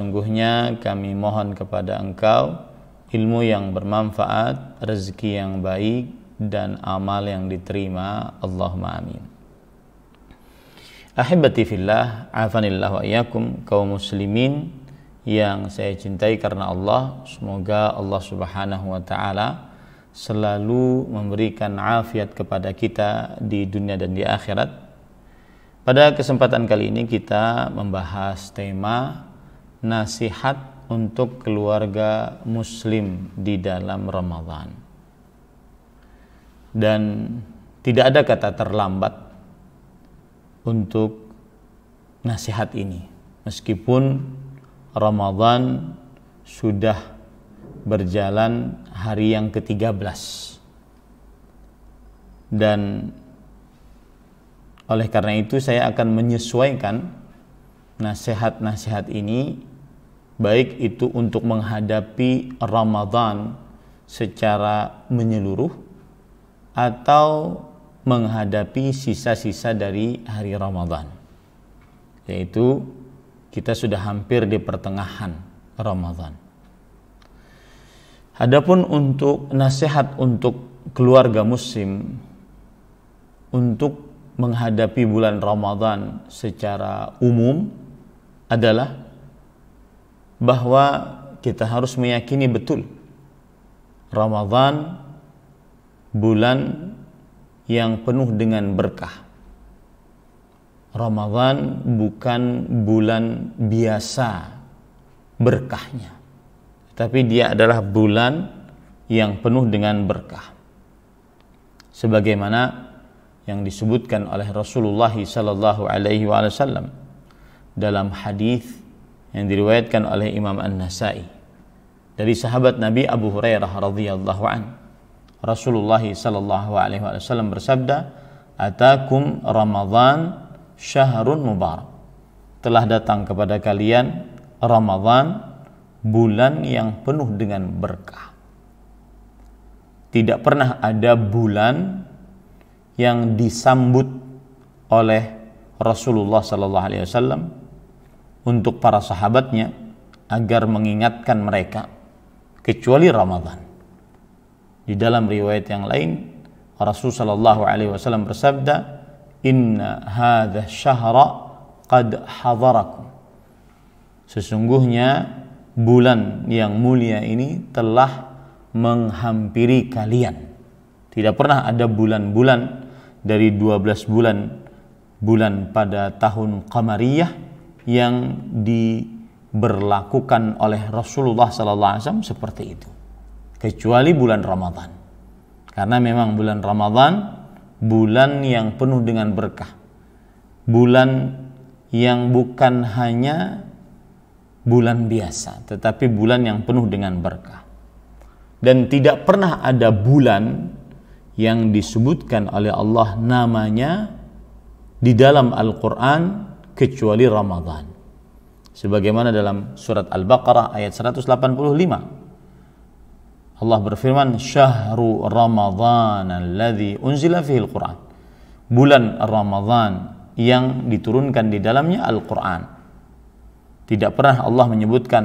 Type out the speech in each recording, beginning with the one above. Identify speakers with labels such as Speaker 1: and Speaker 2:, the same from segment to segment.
Speaker 1: sesungguhnya kami mohon kepada engkau ilmu yang bermanfaat, rezeki yang baik, dan amal yang diterima. Allahumma amin. Ahibati fillah, afanillah wa iyakum, kaum muslimin yang saya cintai karena Allah, semoga Allah subhanahu wa ta'ala selalu memberikan afiat kepada kita di dunia dan di akhirat. Pada kesempatan kali ini kita membahas tema nasihat untuk keluarga muslim di dalam Ramadan. Dan tidak ada kata terlambat untuk nasihat ini. Meskipun Ramadan sudah berjalan hari yang ke-13. Dan oleh karena itu saya akan menyesuaikan nasihat-nasihat ini baik itu untuk menghadapi Ramadan secara menyeluruh atau menghadapi sisa-sisa dari hari Ramadan yaitu kita sudah hampir di pertengahan Ramadan. Adapun untuk nasihat untuk keluarga muslim untuk menghadapi bulan Ramadan secara umum adalah bahwa kita harus meyakini betul Ramadan bulan yang penuh dengan berkah. Ramadan bukan bulan biasa berkahnya, tapi dia adalah bulan yang penuh dengan berkah. Sebagaimana yang disebutkan oleh Rasulullah sallallahu alaihi wasallam dalam hadis yang diriwayatkan oleh Imam An-Nasai dari sahabat Nabi Abu Hurairah radhiyallahu an. Rasulullah sallallahu alaihi wasallam bersabda, "Atakum Ramadan syahrun mubarak." Telah datang kepada kalian Ramadan bulan yang penuh dengan berkah. Tidak pernah ada bulan yang disambut oleh Rasulullah sallallahu alaihi wasallam untuk para sahabatnya agar mengingatkan mereka kecuali Ramadan. Di dalam riwayat yang lain Rasul sallallahu alaihi wasallam bersabda, "Inna hadha syahra qad hadarakum." Sesungguhnya bulan yang mulia ini telah menghampiri kalian. Tidak pernah ada bulan-bulan dari 12 bulan bulan pada tahun Qamariyah yang diberlakukan oleh Rasulullah sallallahu alaihi wasallam seperti itu. Kecuali bulan Ramadan. Karena memang bulan Ramadan bulan yang penuh dengan berkah. Bulan yang bukan hanya bulan biasa, tetapi bulan yang penuh dengan berkah. Dan tidak pernah ada bulan yang disebutkan oleh Allah namanya di dalam Al-Quran kecuali Ramadan. Sebagaimana dalam surat Al-Baqarah ayat 185. Allah berfirman, "Syahru Ramadhan alladzi unzila fihil Qur'an." Bulan Ramadhan yang diturunkan di dalamnya Al-Qur'an. Tidak pernah Allah menyebutkan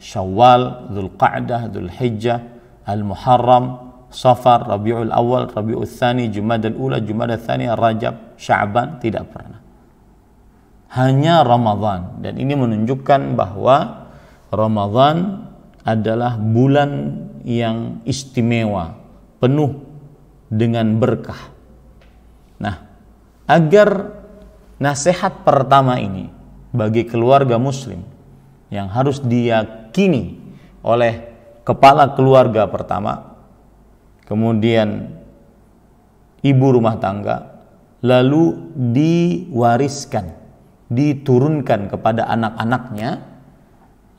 Speaker 1: Syawal, Dzulqa'dah, Dzulhijjah, Al-Muharram, Safar, Rabiul Awal, Rabiul Tsani, Jumadal Ula, Jumadal Tsani, Rajab, Sya'ban tidak pernah hanya Ramadan dan ini menunjukkan bahwa Ramadan adalah bulan yang istimewa, penuh dengan berkah. Nah, agar nasihat pertama ini bagi keluarga muslim yang harus diyakini oleh kepala keluarga pertama, kemudian ibu rumah tangga, lalu diwariskan diturunkan kepada anak-anaknya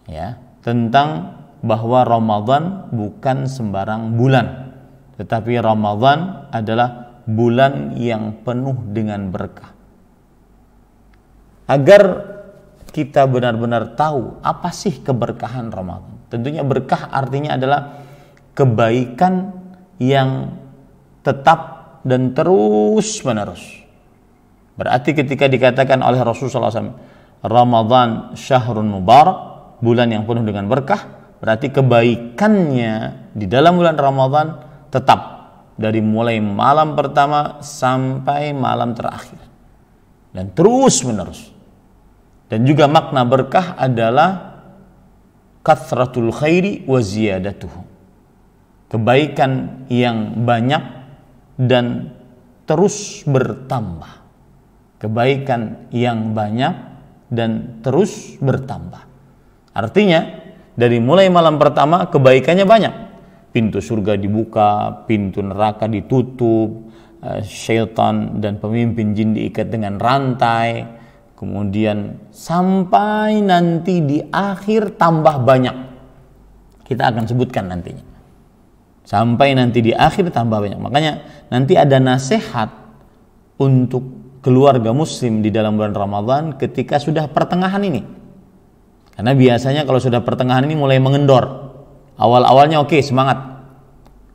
Speaker 1: ya tentang bahwa Ramadan bukan sembarang bulan tetapi Ramadan adalah bulan yang penuh dengan berkah agar kita benar-benar tahu apa sih keberkahan Ramadan tentunya berkah artinya adalah kebaikan yang tetap dan terus menerus Berarti ketika dikatakan oleh Rasulullah SAW, Ramadan syahrun mubarak, bulan yang penuh dengan berkah, berarti kebaikannya di dalam bulan Ramadan tetap dari mulai malam pertama sampai malam terakhir dan terus menerus dan juga makna berkah adalah kathratul khairi wa ziyadatuhu kebaikan yang banyak dan terus bertambah kebaikan yang banyak dan terus bertambah. Artinya, dari mulai malam pertama kebaikannya banyak. Pintu surga dibuka, pintu neraka ditutup, eh, syaitan dan pemimpin jin diikat dengan rantai. Kemudian sampai nanti di akhir tambah banyak. Kita akan sebutkan nantinya. Sampai nanti di akhir tambah banyak. Makanya nanti ada nasihat untuk keluarga muslim di dalam bulan Ramadan ketika sudah pertengahan ini. Karena biasanya kalau sudah pertengahan ini mulai mengendor. Awal-awalnya oke, okay, semangat.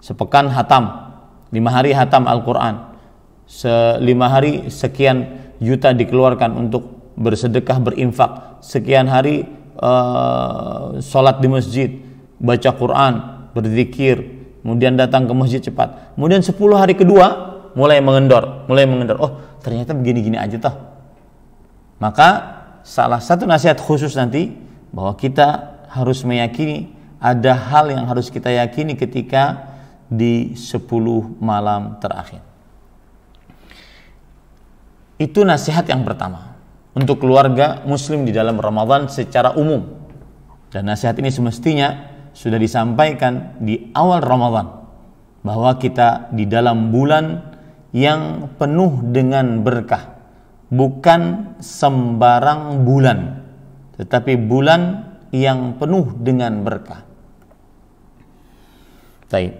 Speaker 1: Sepekan hatam, lima hari hatam Al-Quran. Lima hari sekian juta dikeluarkan untuk bersedekah, berinfak. Sekian hari uh, sholat di masjid, baca Quran, berzikir, kemudian datang ke masjid cepat. Kemudian sepuluh hari kedua mulai mengendor, mulai mengendor. Oh, ternyata begini-gini aja toh. Maka salah satu nasihat khusus nanti bahwa kita harus meyakini ada hal yang harus kita yakini ketika di 10 malam terakhir. Itu nasihat yang pertama untuk keluarga muslim di dalam Ramadan secara umum. Dan nasihat ini semestinya sudah disampaikan di awal Ramadan bahwa kita di dalam bulan yang penuh dengan berkah, bukan sembarang bulan, tetapi bulan yang penuh dengan berkah. Baik.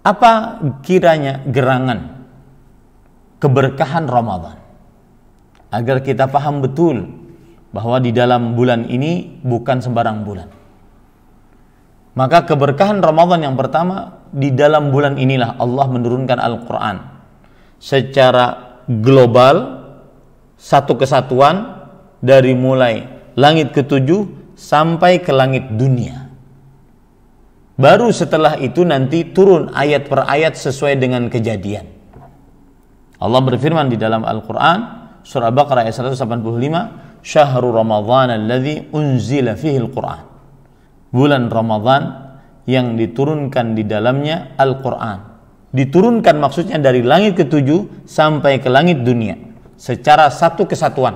Speaker 1: Apa kiranya gerangan keberkahan Ramadan? Agar kita paham betul bahwa di dalam bulan ini bukan sembarang bulan. Maka keberkahan Ramadan yang pertama di dalam bulan inilah Allah menurunkan Al-Qur'an secara global satu kesatuan dari mulai langit ketujuh sampai ke langit dunia. Baru setelah itu nanti turun ayat per ayat sesuai dengan kejadian. Allah berfirman di dalam Al-Quran, surah Baqarah ayat 185, Syahrul Ramadhan alladhi unzila fihi Al-Quran. Bulan Ramadhan yang diturunkan di dalamnya Al-Quran diturunkan maksudnya dari langit ketujuh sampai ke langit dunia secara satu kesatuan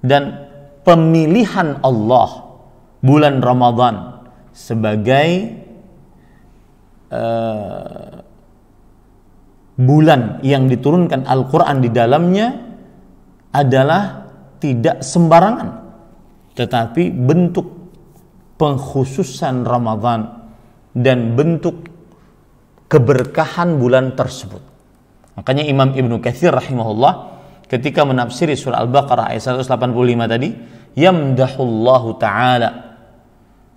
Speaker 1: dan pemilihan Allah bulan Ramadan sebagai uh, bulan yang diturunkan Al-Quran di dalamnya adalah tidak sembarangan tetapi bentuk pengkhususan Ramadan dan bentuk keberkahan bulan tersebut. Makanya Imam Ibnu Katsir rahimahullah ketika menafsiri surah Al-Baqarah ayat 185 tadi, yamdahullahu taala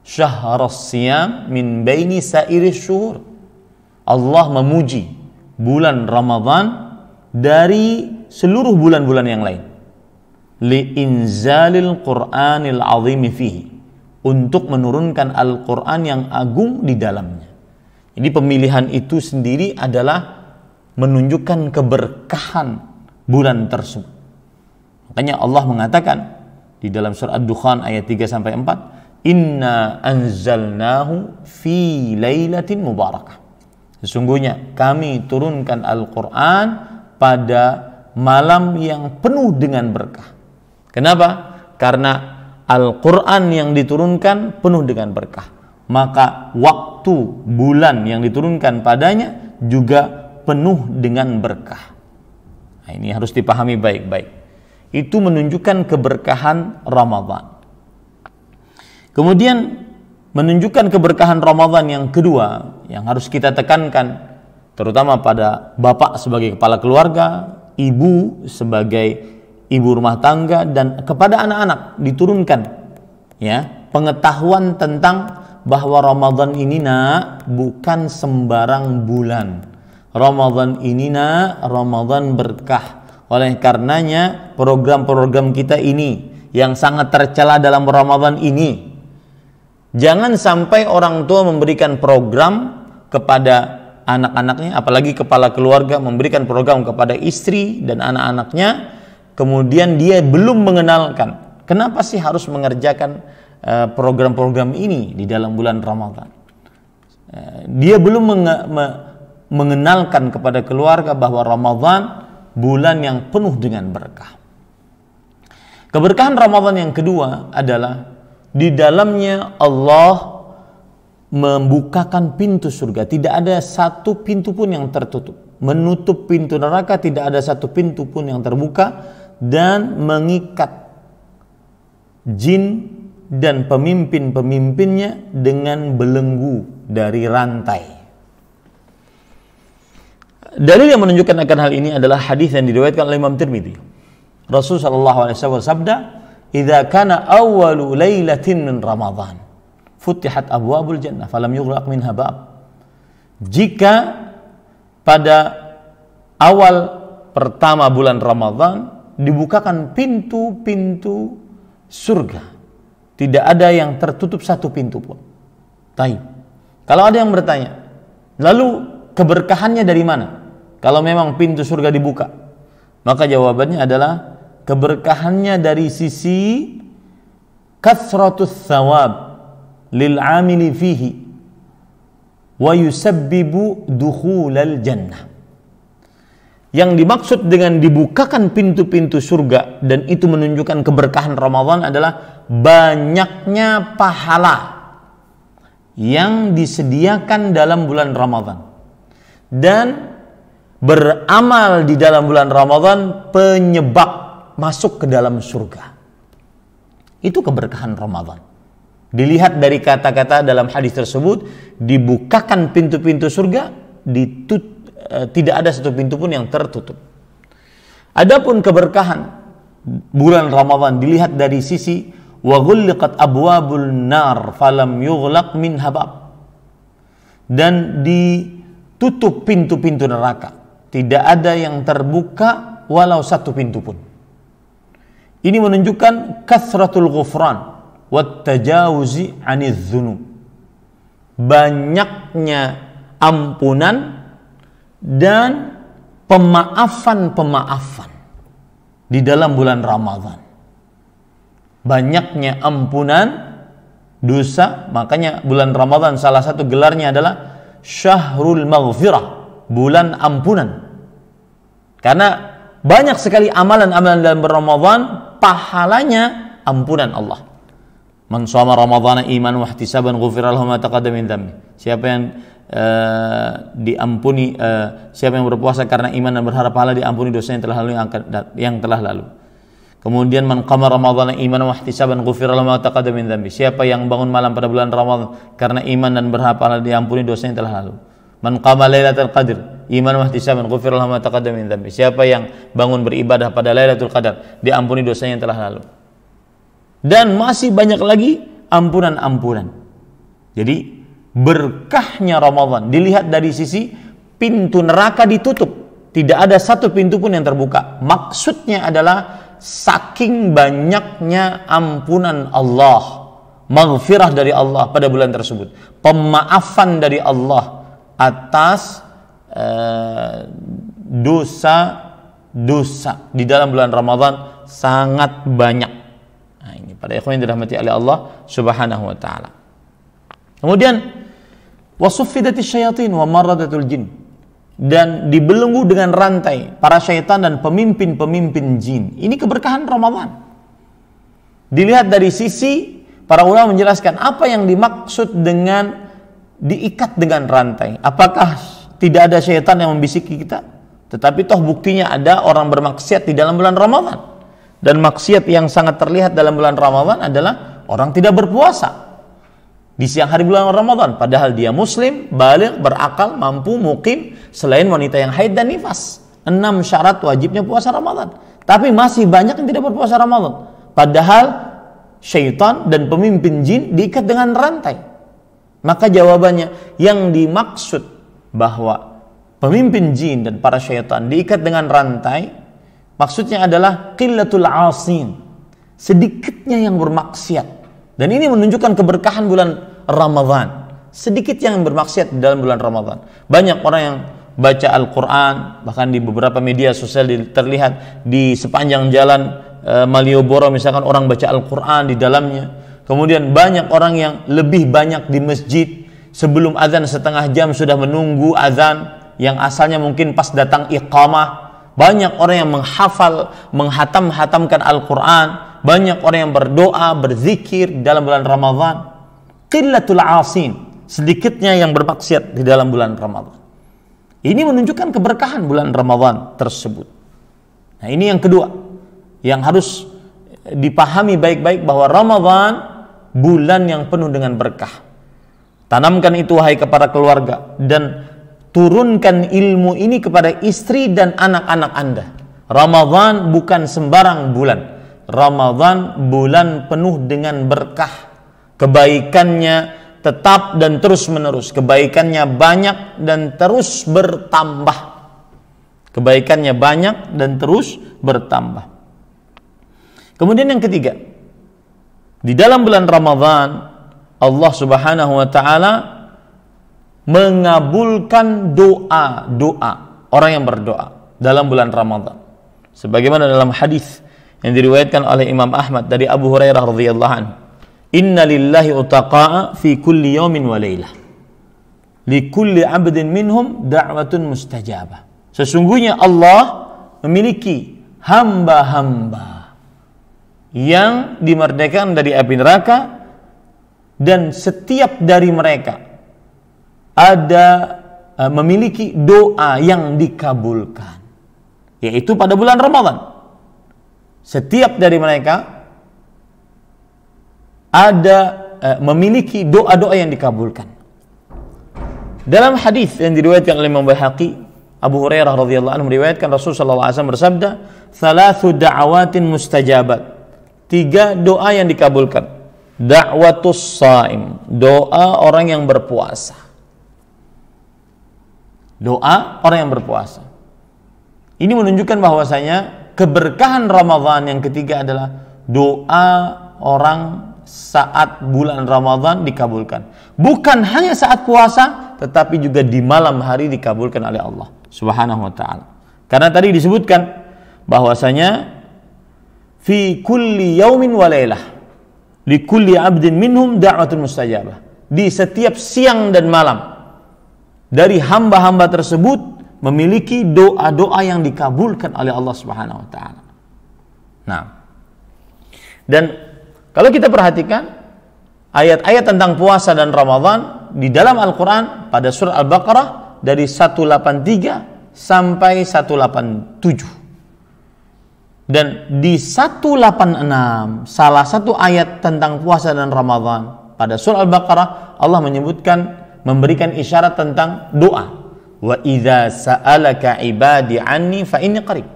Speaker 1: syahr siyam min baini sairi syuhur. Allah memuji bulan Ramadan dari seluruh bulan-bulan yang lain. Li inzalil Qur'anil azimi fihi untuk menurunkan Al-Qur'an yang agung di dalamnya. Jadi pemilihan itu sendiri adalah menunjukkan keberkahan bulan tersebut. Makanya Allah mengatakan di dalam surat Ad-Dukhan ayat 3 sampai 4, "Inna anzalnahu fi lailatin mubarakah." Sesungguhnya kami turunkan Al-Qur'an pada malam yang penuh dengan berkah. Kenapa? Karena Al-Qur'an yang diturunkan penuh dengan berkah. Maka waktu waktu bulan yang diturunkan padanya juga penuh dengan berkah. Nah, ini harus dipahami baik-baik. Itu menunjukkan keberkahan Ramadan. Kemudian menunjukkan keberkahan Ramadan yang kedua yang harus kita tekankan terutama pada bapak sebagai kepala keluarga, ibu sebagai ibu rumah tangga dan kepada anak-anak diturunkan ya pengetahuan tentang bahwa Ramadan ini nak bukan sembarang bulan. Ramadan ini nak Ramadan berkah. Oleh karenanya program-program kita ini yang sangat tercela dalam Ramadan ini. Jangan sampai orang tua memberikan program kepada anak-anaknya, apalagi kepala keluarga memberikan program kepada istri dan anak-anaknya, kemudian dia belum mengenalkan. Kenapa sih harus mengerjakan Eh, program-program ini di dalam bulan Ramadan. Eh, dia belum mengenalkan kepada keluarga bahwa Ramadan bulan yang penuh dengan berkah. Keberkahan Ramadan yang kedua adalah di dalamnya Allah membukakan pintu surga. Tidak ada satu pintu pun yang tertutup. Menutup pintu neraka tidak ada satu pintu pun yang terbuka dan mengikat jin dan pemimpin-pemimpinnya dengan belenggu dari rantai. Dalil yang menunjukkan akan hal ini adalah hadis yang diriwayatkan oleh Imam Tirmidzi. Rasul sallallahu alaihi wasallam sabda, "Idza kana awwalu lailatin min Ramadan, futihat abwabul jannah falam yughlaq minha bab." Jika pada awal pertama bulan Ramadhan dibukakan pintu-pintu surga tidak ada yang tertutup satu pintu pun. Tapi Kalau ada yang bertanya, lalu keberkahannya dari mana? Kalau memang pintu surga dibuka, maka jawabannya adalah keberkahannya dari sisi kasratus thawab lil amili fihi wa yusabbibu dukhulal jannah. Yang dimaksud dengan dibukakan pintu-pintu surga dan itu menunjukkan keberkahan Ramadan adalah banyaknya pahala yang disediakan dalam bulan Ramadan dan beramal di dalam bulan Ramadan penyebab masuk ke dalam surga. Itu keberkahan Ramadan. Dilihat dari kata-kata dalam hadis tersebut, dibukakan pintu-pintu surga, ditut, e, tidak ada satu pintu pun yang tertutup. Adapun keberkahan bulan Ramadan dilihat dari sisi wa ghulliqat abwabul nar falam yughlaq min habab dan ditutup pintu-pintu neraka tidak ada yang terbuka walau satu pintu pun ini menunjukkan kasratul ghufran wat tajawuzi aniz banyaknya ampunan dan pemaafan-pemaafan di dalam bulan Ramadhan banyaknya ampunan dosa makanya bulan Ramadan salah satu gelarnya adalah syahrul maghfirah bulan ampunan karena banyak sekali amalan-amalan dalam Ramadan pahalanya ampunan Allah man shoma ramadhana iman wa ihtisaban ghufira lahu ma taqaddama min dhanbi siapa yang Uh, diampuni uh, siapa yang berpuasa karena iman dan berharap pahala diampuni dosa yang telah lalu yang, yang telah lalu Kemudian man qama Ramadan iman wa ihtisaban ghufira lahu ma taqaddama min dhanbi. Siapa yang bangun malam pada bulan Ramadan karena iman dan berharap Allah diampuni dosanya yang telah lalu. Man qama Lailatul Qadr iman wa ihtisaban ghufira lahu ma taqaddama min dhanbi. Siapa yang bangun beribadah pada Lailatul Qadar diampuni dosanya yang telah lalu. Dan masih banyak lagi ampunan-ampunan. Jadi berkahnya Ramadan dilihat dari sisi pintu neraka ditutup. Tidak ada satu pintu pun yang terbuka. Maksudnya adalah saking banyaknya ampunan Allah, maghfirah dari Allah pada bulan tersebut, pemaafan dari Allah atas dosa-dosa eh, uh, di dalam bulan Ramadan sangat banyak. Nah, ini pada ikhwan yang dirahmati oleh Allah Subhanahu wa taala. Kemudian wasuffidatis syayatin wa maradatul jin dan dibelenggu dengan rantai para syaitan dan pemimpin-pemimpin jin. Ini keberkahan Ramadan. Dilihat dari sisi para ulama menjelaskan apa yang dimaksud dengan diikat dengan rantai. Apakah tidak ada syaitan yang membisiki kita? Tetapi toh buktinya ada orang bermaksiat di dalam bulan Ramadan. Dan maksiat yang sangat terlihat dalam bulan Ramadan adalah orang tidak berpuasa di siang hari bulan Ramadan padahal dia muslim, balik, berakal, mampu, mukim selain wanita yang haid dan nifas. Enam syarat wajibnya puasa Ramadan. Tapi masih banyak yang tidak berpuasa Ramadan. Padahal syaitan dan pemimpin jin diikat dengan rantai. Maka jawabannya yang dimaksud bahwa pemimpin jin dan para syaitan diikat dengan rantai maksudnya adalah qillatul asin. Sedikitnya yang bermaksiat. Dan ini menunjukkan keberkahan bulan Ramadan. Sedikit yang bermaksiat di dalam bulan Ramadan. Banyak orang yang baca Al-Quran, bahkan di beberapa media sosial terlihat di sepanjang jalan eh, Malioboro misalkan orang baca Al-Quran di dalamnya. Kemudian banyak orang yang lebih banyak di masjid sebelum azan setengah jam sudah menunggu azan yang asalnya mungkin pas datang iqamah. Banyak orang yang menghafal, menghatam-hatamkan Al-Quran. Banyak orang yang berdoa, berzikir dalam bulan Ramadan qillatul asin, sedikitnya yang bermaksiat di dalam bulan Ramadan. Ini menunjukkan keberkahan bulan Ramadan tersebut. Nah, ini yang kedua yang harus dipahami baik-baik bahwa Ramadan bulan yang penuh dengan berkah. Tanamkan itu hai kepada keluarga dan turunkan ilmu ini kepada istri dan anak-anak Anda. Ramadan bukan sembarang bulan. Ramadan bulan penuh dengan berkah Kebaikannya tetap dan terus menerus. Kebaikannya banyak dan terus bertambah. Kebaikannya banyak dan terus bertambah. Kemudian yang ketiga, di dalam bulan Ramadhan, Allah Subhanahu wa taala mengabulkan doa-doa orang yang berdoa dalam bulan Ramadhan. Sebagaimana dalam hadis yang diriwayatkan oleh Imam Ahmad dari Abu Hurairah radhiyallahu anhu Inna lillahi utaqa'a fi kulli yawmin wa laylah. Li kulli abdin minhum da'watun mustajabah. Sesungguhnya Allah memiliki hamba-hamba yang dimerdekakan dari api neraka dan setiap dari mereka ada eh, memiliki doa yang dikabulkan yaitu pada bulan Ramadan. Setiap dari mereka ada eh, memiliki doa-doa yang dikabulkan. Dalam hadis yang diriwayatkan oleh Imam Bahaqi, Abu Hurairah radhiyallahu anhu meriwayatkan Rasul sallallahu alaihi wasallam bersabda, "Tsalatsu da'awatin mustajabat." Tiga doa yang dikabulkan. Da'watus saim, doa orang yang berpuasa. Doa orang yang berpuasa. Ini menunjukkan bahwasanya keberkahan Ramadan yang ketiga adalah doa orang saat bulan Ramadhan dikabulkan. Bukan hanya saat puasa, tetapi juga di malam hari dikabulkan oleh Allah Subhanahu wa taala. Karena tadi disebutkan bahwasanya fi kulli yaumin wa lailah li kulli 'abdin minhum da'watun mustajabah. Di setiap siang dan malam dari hamba-hamba tersebut memiliki doa-doa yang dikabulkan oleh Allah Subhanahu wa taala. Nah, dan kalau kita perhatikan ayat-ayat tentang puasa dan Ramadan di dalam Al-Qur'an pada surah Al-Baqarah dari 183 sampai 187. Dan di 186 salah satu ayat tentang puasa dan Ramadan pada surah Al-Baqarah Allah menyebutkan memberikan isyarat tentang doa. Wa idza sa'alaka ibadi anni fa inni qarib.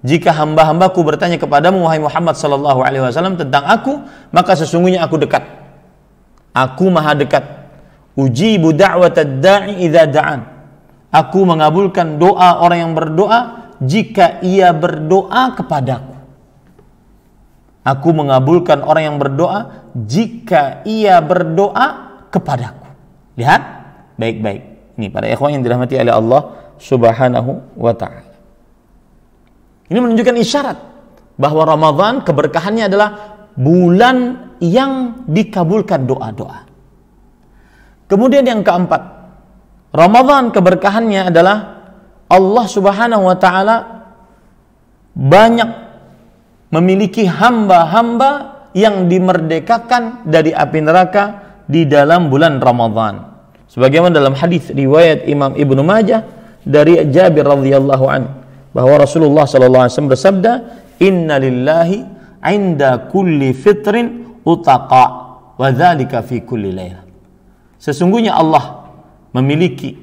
Speaker 1: Jika hamba-hambaku bertanya kepadamu wahai Muhammad sallallahu alaihi wasallam tentang aku, maka sesungguhnya aku dekat. Aku maha dekat. Uji da'i idza da'an. Aku mengabulkan doa orang yang berdoa jika ia berdoa kepadaku. Aku mengabulkan orang yang berdoa jika ia berdoa kepadaku. Lihat, baik-baik. Ini para ikhwan yang dirahmati oleh Allah Subhanahu wa taala. Ini menunjukkan isyarat bahwa Ramadhan keberkahannya adalah bulan yang dikabulkan doa-doa. Kemudian yang keempat, Ramadhan keberkahannya adalah Allah Subhanahu wa taala banyak memiliki hamba-hamba yang dimerdekakan dari api neraka di dalam bulan Ramadhan. Sebagaimana dalam hadis riwayat Imam Ibnu Majah dari Jabir radhiyallahu anhu bahwa Rasulullah sallallahu alaihi wasallam bersabda, "Inna lillahi 'inda kulli fitrin utaqa wa dzalika fi kulli lailah." Sesungguhnya Allah memiliki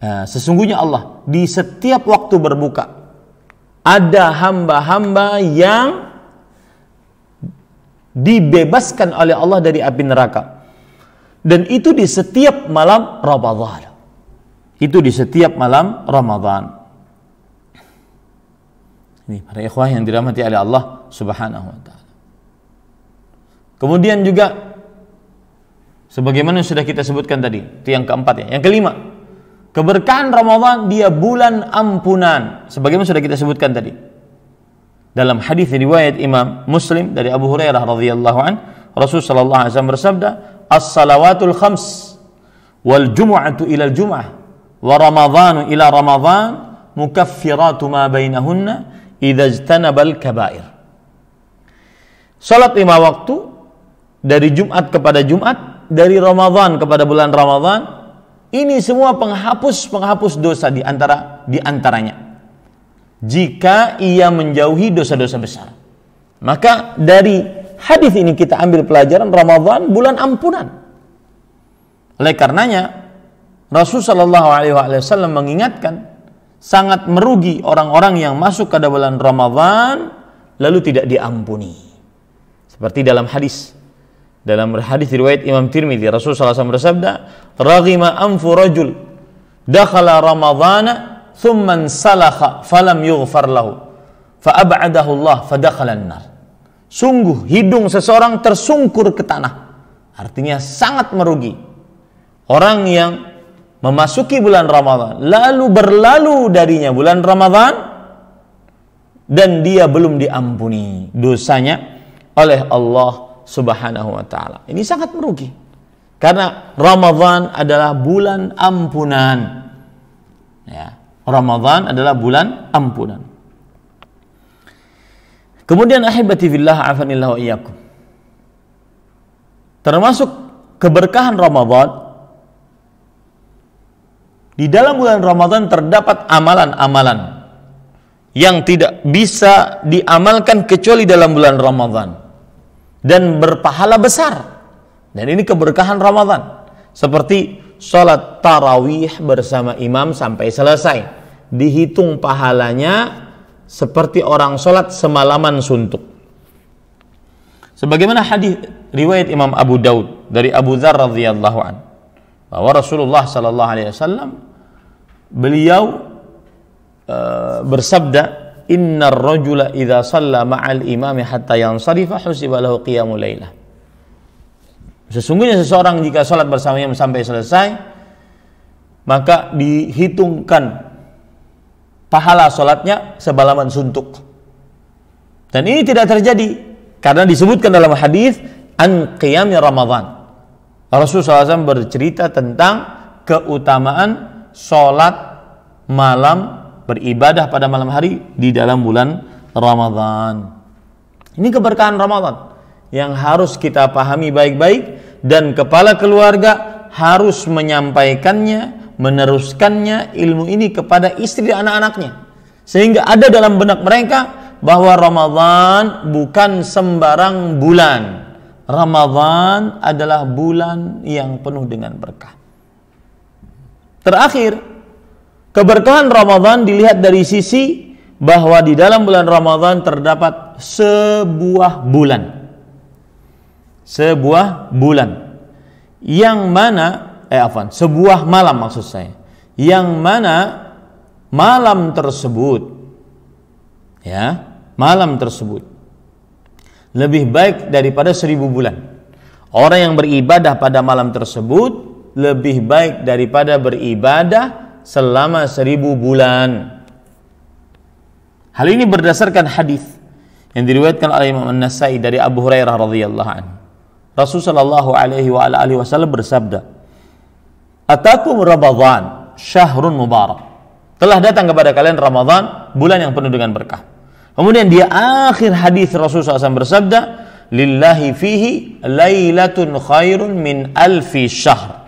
Speaker 1: eh, sesungguhnya Allah di setiap waktu berbuka ada hamba-hamba yang dibebaskan oleh Allah dari api neraka dan itu di setiap malam Ramadan. Itu di setiap malam Ramadan. Nih, para ikhwah yang dirahmati oleh Allah Subhanahu wa taala. Kemudian juga sebagaimana sudah kita sebutkan tadi, itu yang keempat ya. Yang kelima, keberkahan Ramadan dia bulan ampunan sebagaimana sudah kita sebutkan tadi. Dalam hadis riwayat Imam Muslim dari Abu Hurairah radhiyallahu an, Rasul sallallahu alaihi wasallam bersabda, "As-salawatul khams wal Jum'atu ila al-jum'ah wa ramadhanu ila ramadhan mukaffiratu ma bainahunna idajtanabal kabair. Salat lima waktu dari Jumat kepada Jumat, dari Ramadan kepada bulan Ramadan, ini semua penghapus-penghapus dosa di antara di antaranya. Jika ia menjauhi dosa-dosa besar. Maka dari hadis ini kita ambil pelajaran Ramadan bulan ampunan. Oleh karenanya Rasulullah Shallallahu alaihi wasallam mengingatkan sangat merugi orang-orang yang masuk ke bulan Ramadan lalu tidak diampuni. Seperti dalam hadis dalam hadis riwayat Imam Tirmidzi Rasulullah SAW bersabda, "Raghima anfu rajul dakhala Ramadhan thumma salakha falam yughfar lahu fa'ab'adahu Allah fa dakhala an-nar." Sungguh hidung seseorang tersungkur ke tanah. Artinya sangat merugi. Orang yang memasuki bulan Ramadan, lalu berlalu darinya bulan Ramadan dan dia belum diampuni dosanya oleh Allah Subhanahu wa taala. Ini sangat merugi. Karena Ramadan adalah bulan ampunan. Ya, Ramadan adalah bulan ampunan. Kemudian ahibati fillah afanillahu iyyakum. Termasuk keberkahan Ramadan di dalam bulan Ramadan terdapat amalan-amalan yang tidak bisa diamalkan kecuali dalam bulan Ramadan dan berpahala besar. Dan ini keberkahan Ramadan. Seperti sholat tarawih bersama imam sampai selesai. Dihitung pahalanya seperti orang sholat semalaman suntuk. Sebagaimana hadis riwayat Imam Abu Daud dari Abu Dzar radhiyallahu an bahwa Rasulullah shallallahu alaihi wasallam beliau uh, bersabda inna rajula idza shalla ma'al imami hatta yansarifa husiba lahu qiyamul lailah Sesungguhnya seseorang jika sholat bersamanya sampai selesai, maka dihitungkan pahala sholatnya sebalaman suntuk. Dan ini tidak terjadi karena disebutkan dalam hadis an qiyami Ramadan. Rasulullah SAW bercerita tentang keutamaan sholat malam beribadah pada malam hari di dalam bulan Ramadan. Ini keberkahan Ramadan yang harus kita pahami baik-baik dan kepala keluarga harus menyampaikannya, meneruskannya ilmu ini kepada istri dan anak-anaknya. Sehingga ada dalam benak mereka bahwa Ramadan bukan sembarang bulan. Ramadan adalah bulan yang penuh dengan berkah. Terakhir, keberkahan Ramadan dilihat dari sisi bahwa di dalam bulan Ramadan terdapat sebuah bulan. Sebuah bulan. Yang mana eh afan, sebuah malam maksud saya. Yang mana malam tersebut ya, malam tersebut lebih baik daripada seribu bulan. Orang yang beribadah pada malam tersebut lebih baik daripada beribadah selama seribu bulan. Hal ini berdasarkan hadis yang diriwayatkan oleh Imam An-Nasai dari Abu Hurairah radhiyallahu anhu. Rasul sallallahu alaihi wa alihi wasallam bersabda, "Atakum Ramadan, syahrun mubarak." Telah datang kepada kalian Ramadan, bulan yang penuh dengan berkah. Kemudian dia akhir hadis Rasul SAW bersabda, "Lillahi fihi lailatun khairun min alfi syahr."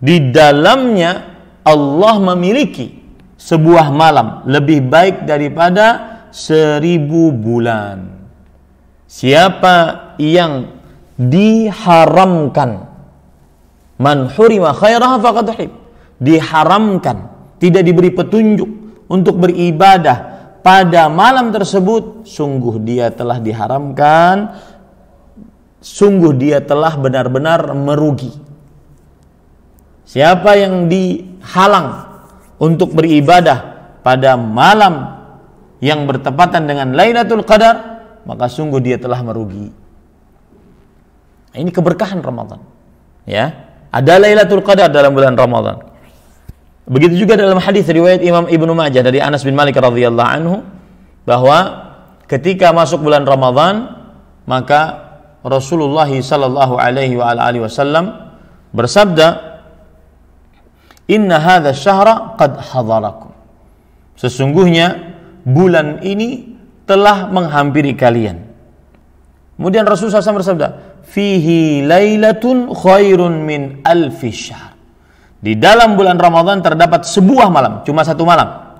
Speaker 1: di dalamnya Allah memiliki sebuah malam lebih baik daripada seribu bulan. Siapa yang diharamkan man hurima khairaha faqad diharamkan tidak diberi petunjuk untuk beribadah pada malam tersebut sungguh dia telah diharamkan sungguh dia telah benar-benar merugi Siapa yang dihalang untuk beribadah pada malam yang bertepatan dengan Lailatul Qadar, maka sungguh dia telah merugi. Ini keberkahan Ramadan. Ya, ada Lailatul Qadar dalam bulan Ramadan. Begitu juga dalam hadis riwayat Imam Ibnu Majah dari Anas bin Malik radhiyallahu anhu bahwa ketika masuk bulan Ramadan maka Rasulullah sallallahu alaihi wasallam bersabda Inna hadha syahra qad hadarakum. Sesungguhnya bulan ini telah menghampiri kalian. Kemudian Rasulullah SAW bersabda, Fihi laylatun khairun min alfi syahr. Di dalam bulan Ramadan terdapat sebuah malam, cuma satu malam.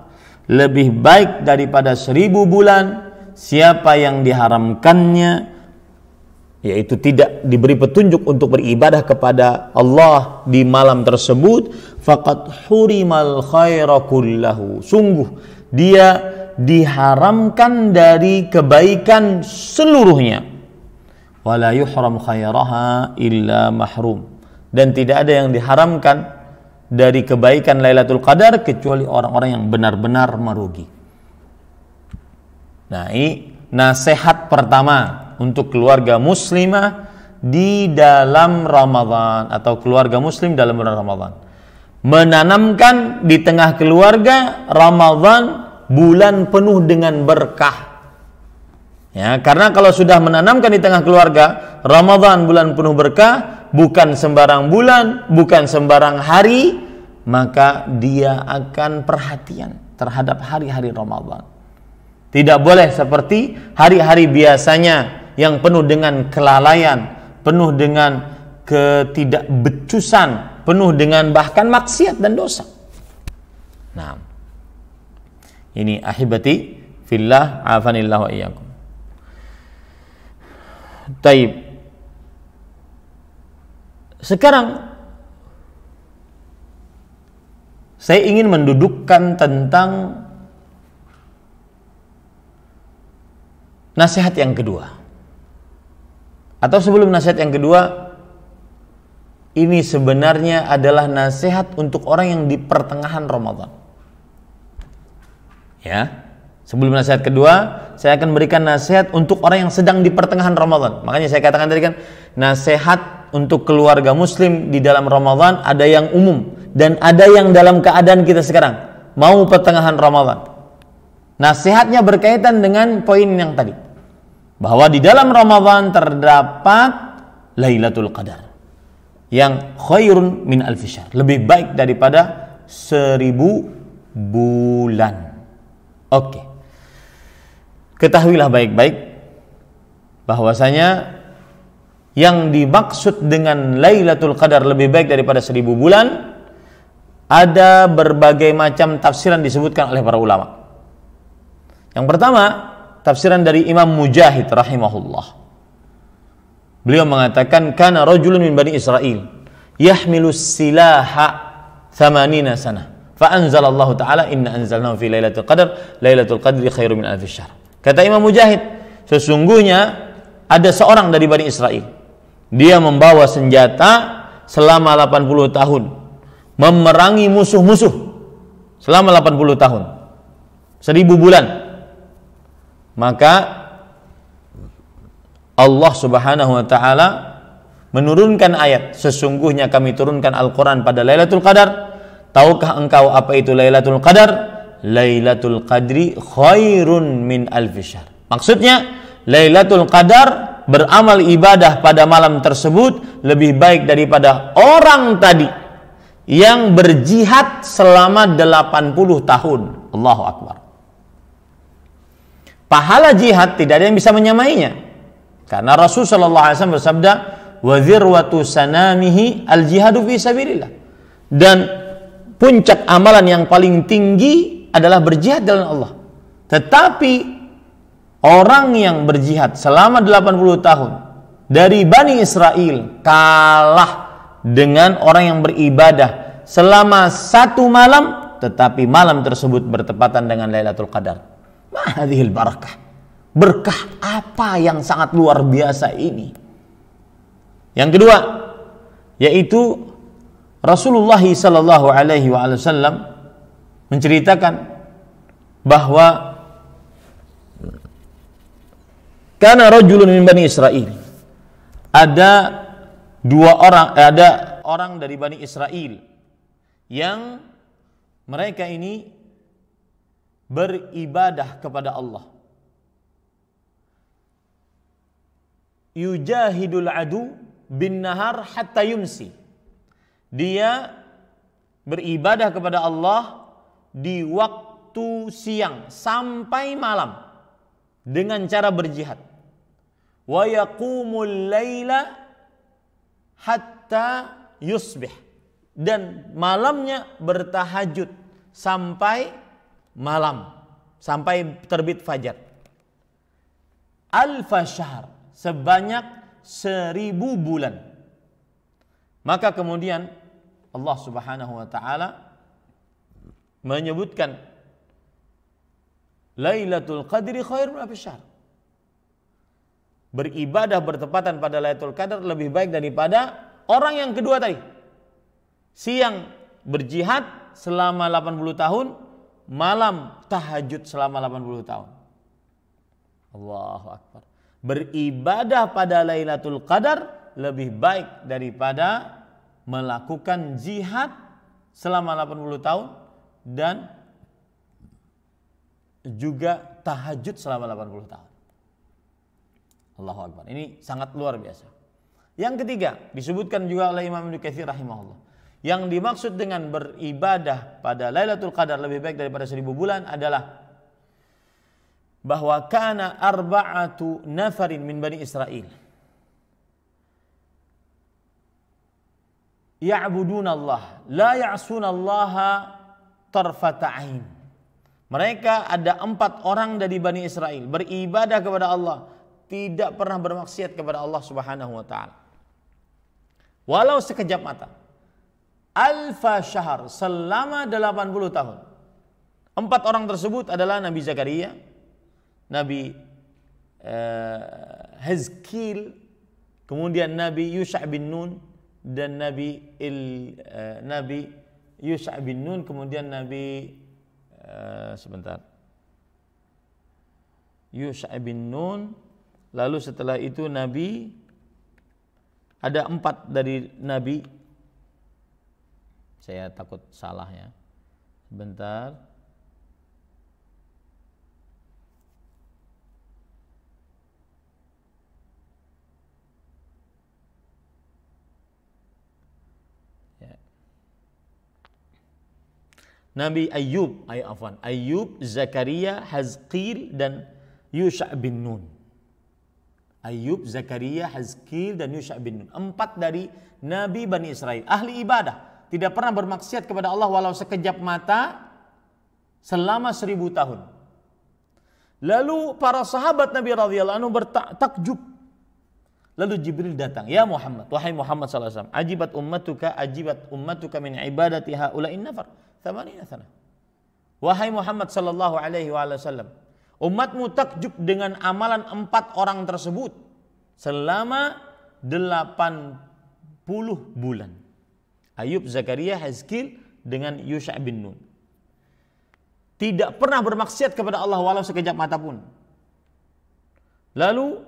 Speaker 1: Lebih baik daripada seribu bulan, siapa yang diharamkannya, yaitu tidak diberi petunjuk untuk beribadah kepada Allah di malam tersebut faqad hurimal khaira kullahu sungguh dia diharamkan dari kebaikan seluruhnya wala yuhram khairaha illa mahrum dan tidak ada yang diharamkan dari kebaikan Lailatul Qadar kecuali orang-orang yang benar-benar merugi. Nah, ini nasihat pertama untuk keluarga muslimah di dalam Ramadan atau keluarga muslim dalam bulan Ramadan. Menanamkan di tengah keluarga Ramadan bulan penuh dengan berkah. Ya, karena kalau sudah menanamkan di tengah keluarga, Ramadan bulan penuh berkah, bukan sembarang bulan, bukan sembarang hari, maka dia akan perhatian terhadap hari-hari Ramadan. Tidak boleh seperti hari-hari biasanya yang penuh dengan kelalaian, penuh dengan ketidakbecusan, penuh dengan bahkan maksiat dan dosa. Nah, ini ahibati fillah afanillahu iyyakum. Taib. Sekarang saya ingin mendudukkan tentang nasihat yang kedua. Atau sebelum nasihat yang kedua, ini sebenarnya adalah nasihat untuk orang yang di pertengahan Ramadan. Ya. Sebelum nasihat kedua, saya akan berikan nasihat untuk orang yang sedang di pertengahan Ramadan. Makanya saya katakan tadi kan, nasihat untuk keluarga muslim di dalam Ramadan ada yang umum dan ada yang dalam keadaan kita sekarang, mau pertengahan Ramadan. Nasihatnya berkaitan dengan poin yang tadi bahwa di dalam Ramadan terdapat Lailatul Qadar yang khairun min al alfisyar lebih baik daripada seribu bulan oke ketahuilah baik-baik bahwasanya yang dimaksud dengan Lailatul Qadar lebih baik daripada seribu bulan ada berbagai macam tafsiran disebutkan oleh para ulama yang pertama tafsiran dari Imam Mujahid rahimahullah. Beliau mengatakan karena rajulun min Bani Israel yahmilu silaha 80 sana. Fa Allah taala inna anzalnahu fi lailatul qadar lailatul qadri khairu min alf syahr. Kata Imam Mujahid, sesungguhnya ada seorang dari Bani Israel. Dia membawa senjata selama 80 tahun memerangi musuh-musuh selama 80 tahun. Seribu bulan maka Allah Subhanahu wa taala menurunkan ayat sesungguhnya kami turunkan Al-Qur'an pada Lailatul Qadar tahukah engkau apa itu Lailatul Qadar Lailatul Qadri khairun min Al-Fishar. maksudnya Lailatul Qadar beramal ibadah pada malam tersebut lebih baik daripada orang tadi yang berjihad selama 80 tahun Allahu Akbar pahala jihad tidak ada yang bisa menyamainya. Karena Rasul Shallallahu Alaihi Wasallam bersabda, wazirwatu sanamihi al jihadu fi sabilillah. Dan puncak amalan yang paling tinggi adalah berjihad dalam Allah. Tetapi orang yang berjihad selama 80 tahun dari Bani Israel kalah dengan orang yang beribadah selama satu malam tetapi malam tersebut bertepatan dengan Lailatul Qadar Mahadihil barakah. Berkah apa yang sangat luar biasa ini? Yang kedua, yaitu Rasulullah Sallallahu Alaihi Wasallam menceritakan bahwa karena rajulun min bani Israel ada dua orang ada orang dari bani Israel yang mereka ini beribadah kepada Allah. Yujahidul adu bin nahar hatta yumsi. Dia beribadah kepada Allah di waktu siang sampai malam dengan cara berjihad. Wa yaqumul laila hatta yusbih dan malamnya bertahajud sampai malam sampai terbit fajar. Alfa syahr sebanyak seribu bulan. Maka kemudian Allah Subhanahu wa taala menyebutkan Lailatul Qadri khairun min syahr. Beribadah bertepatan pada Lailatul Qadar lebih baik daripada orang yang kedua tadi. Siang berjihad selama 80 tahun malam tahajud selama 80 tahun. Allahu Akbar. Beribadah pada Lailatul Qadar lebih baik daripada melakukan jihad selama 80 tahun dan juga tahajud selama 80 tahun. Allahu Akbar. Ini sangat luar biasa. Yang ketiga, disebutkan juga oleh Imam Ibnu Katsir rahimahullah yang dimaksud dengan beribadah pada Lailatul Qadar lebih baik daripada seribu bulan adalah bahwa kana arba'atu nafarin min Bani Israel. Ya'budun Allah, la ya'sun Allah tarfata'in. Mereka ada empat orang dari Bani Israel beribadah kepada Allah, tidak pernah bermaksiat kepada Allah Subhanahu wa taala. Walau sekejap mata alfa syahr selama 80 tahun. Empat orang tersebut adalah Nabi Zakaria, Nabi uh, eh, Hezkil, kemudian Nabi Yusha bin Nun dan Nabi Il, uh, Nabi Yusha bin Nun, kemudian Nabi uh, sebentar Yusha bin Nun, lalu setelah itu Nabi ada empat dari Nabi saya takut salah ya. Sebentar. Ya. Nabi Ayub, ay afan Ayub, Zakaria, Hazqil dan Yusha bin Nun. Ayub, Zakaria, Hazkil, dan Yusha bin Nun. Empat dari Nabi Bani Israel, ahli ibadah tidak pernah bermaksiat kepada Allah walau sekejap mata selama seribu tahun. Lalu para sahabat Nabi radhiyallahu anhu bertakjub. Lalu Jibril datang, "Ya Muhammad, wahai Muhammad sallallahu alaihi wasallam, ajibat ummatuka ajibat ummatuka min ibadati haula'in nafar 80 sana." Wahai Muhammad sallallahu alaihi wasallam, umatmu takjub dengan amalan empat orang tersebut selama 80 bulan. Ayub, Zakaria, Hezkil dengan Yusha bin Nun. Tidak pernah bermaksiat kepada Allah walau sekejap mata pun. Lalu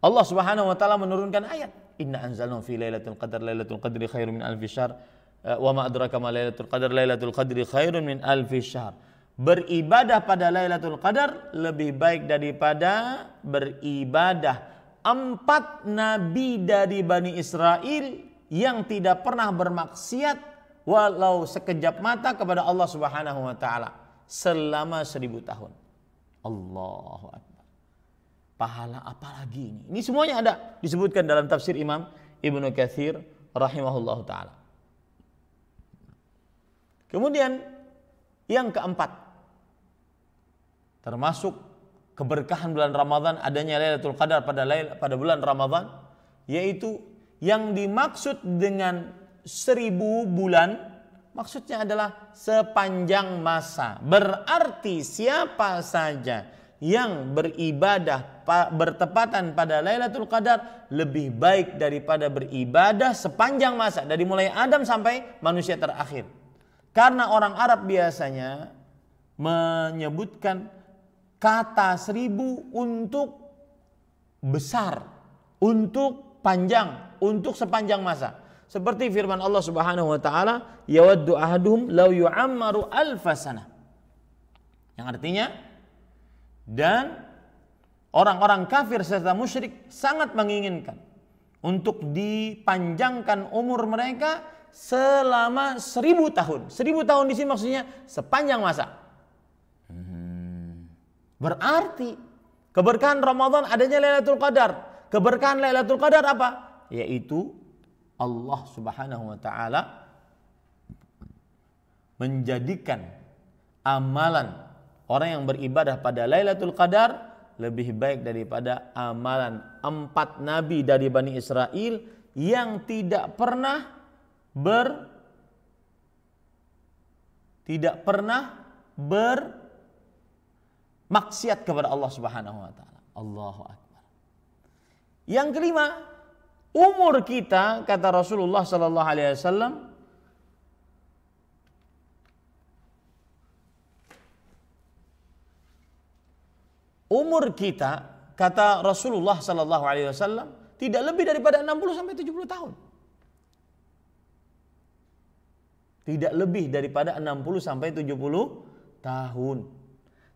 Speaker 1: Allah Subhanahu wa taala menurunkan ayat, "Inna anzalna fi lailatul qadar lailatul qadri khairun min alfi syahr eh, wa ma adraka ma lailatul qadar lailatul qadri khairun min alfi syahr." Beribadah pada Lailatul Qadar lebih baik daripada beribadah empat nabi dari Bani Israel yang tidak pernah bermaksiat walau sekejap mata kepada Allah Subhanahu wa taala selama seribu tahun.
Speaker 2: Allahu
Speaker 1: Akbar. Pahala apa lagi ini? Ini semuanya ada disebutkan dalam tafsir Imam Ibnu Katsir rahimahullahu taala. Kemudian yang keempat termasuk keberkahan bulan Ramadan adanya Lailatul Qadar pada lail, pada bulan Ramadan yaitu yang dimaksud dengan seribu bulan maksudnya adalah sepanjang masa. Berarti siapa saja yang beribadah bertepatan pada Lailatul Qadar lebih baik daripada beribadah sepanjang masa dari mulai Adam sampai manusia terakhir. Karena orang Arab biasanya menyebutkan kata seribu untuk besar, untuk panjang, untuk sepanjang masa. Seperti firman Allah Subhanahu wa taala, "Yawaddu ahaduhum law yu'ammaru alfasana." Yang artinya dan orang-orang kafir serta musyrik sangat menginginkan untuk dipanjangkan umur mereka selama seribu tahun. Seribu tahun di sini maksudnya sepanjang masa. Hmm. Berarti keberkahan Ramadan adanya Lailatul Qadar. Keberkahan Lailatul Qadar apa? yaitu Allah Subhanahu wa taala menjadikan amalan orang yang beribadah pada Lailatul Qadar lebih baik daripada amalan empat nabi dari Bani Israel yang tidak pernah ber tidak pernah ber maksiat kepada Allah Subhanahu wa taala. Allahu akbar. Yang kelima, Umur kita kata Rasulullah sallallahu alaihi wasallam Umur kita kata Rasulullah sallallahu alaihi wasallam tidak lebih daripada 60 sampai 70 tahun. Tidak lebih daripada 60 sampai 70 tahun.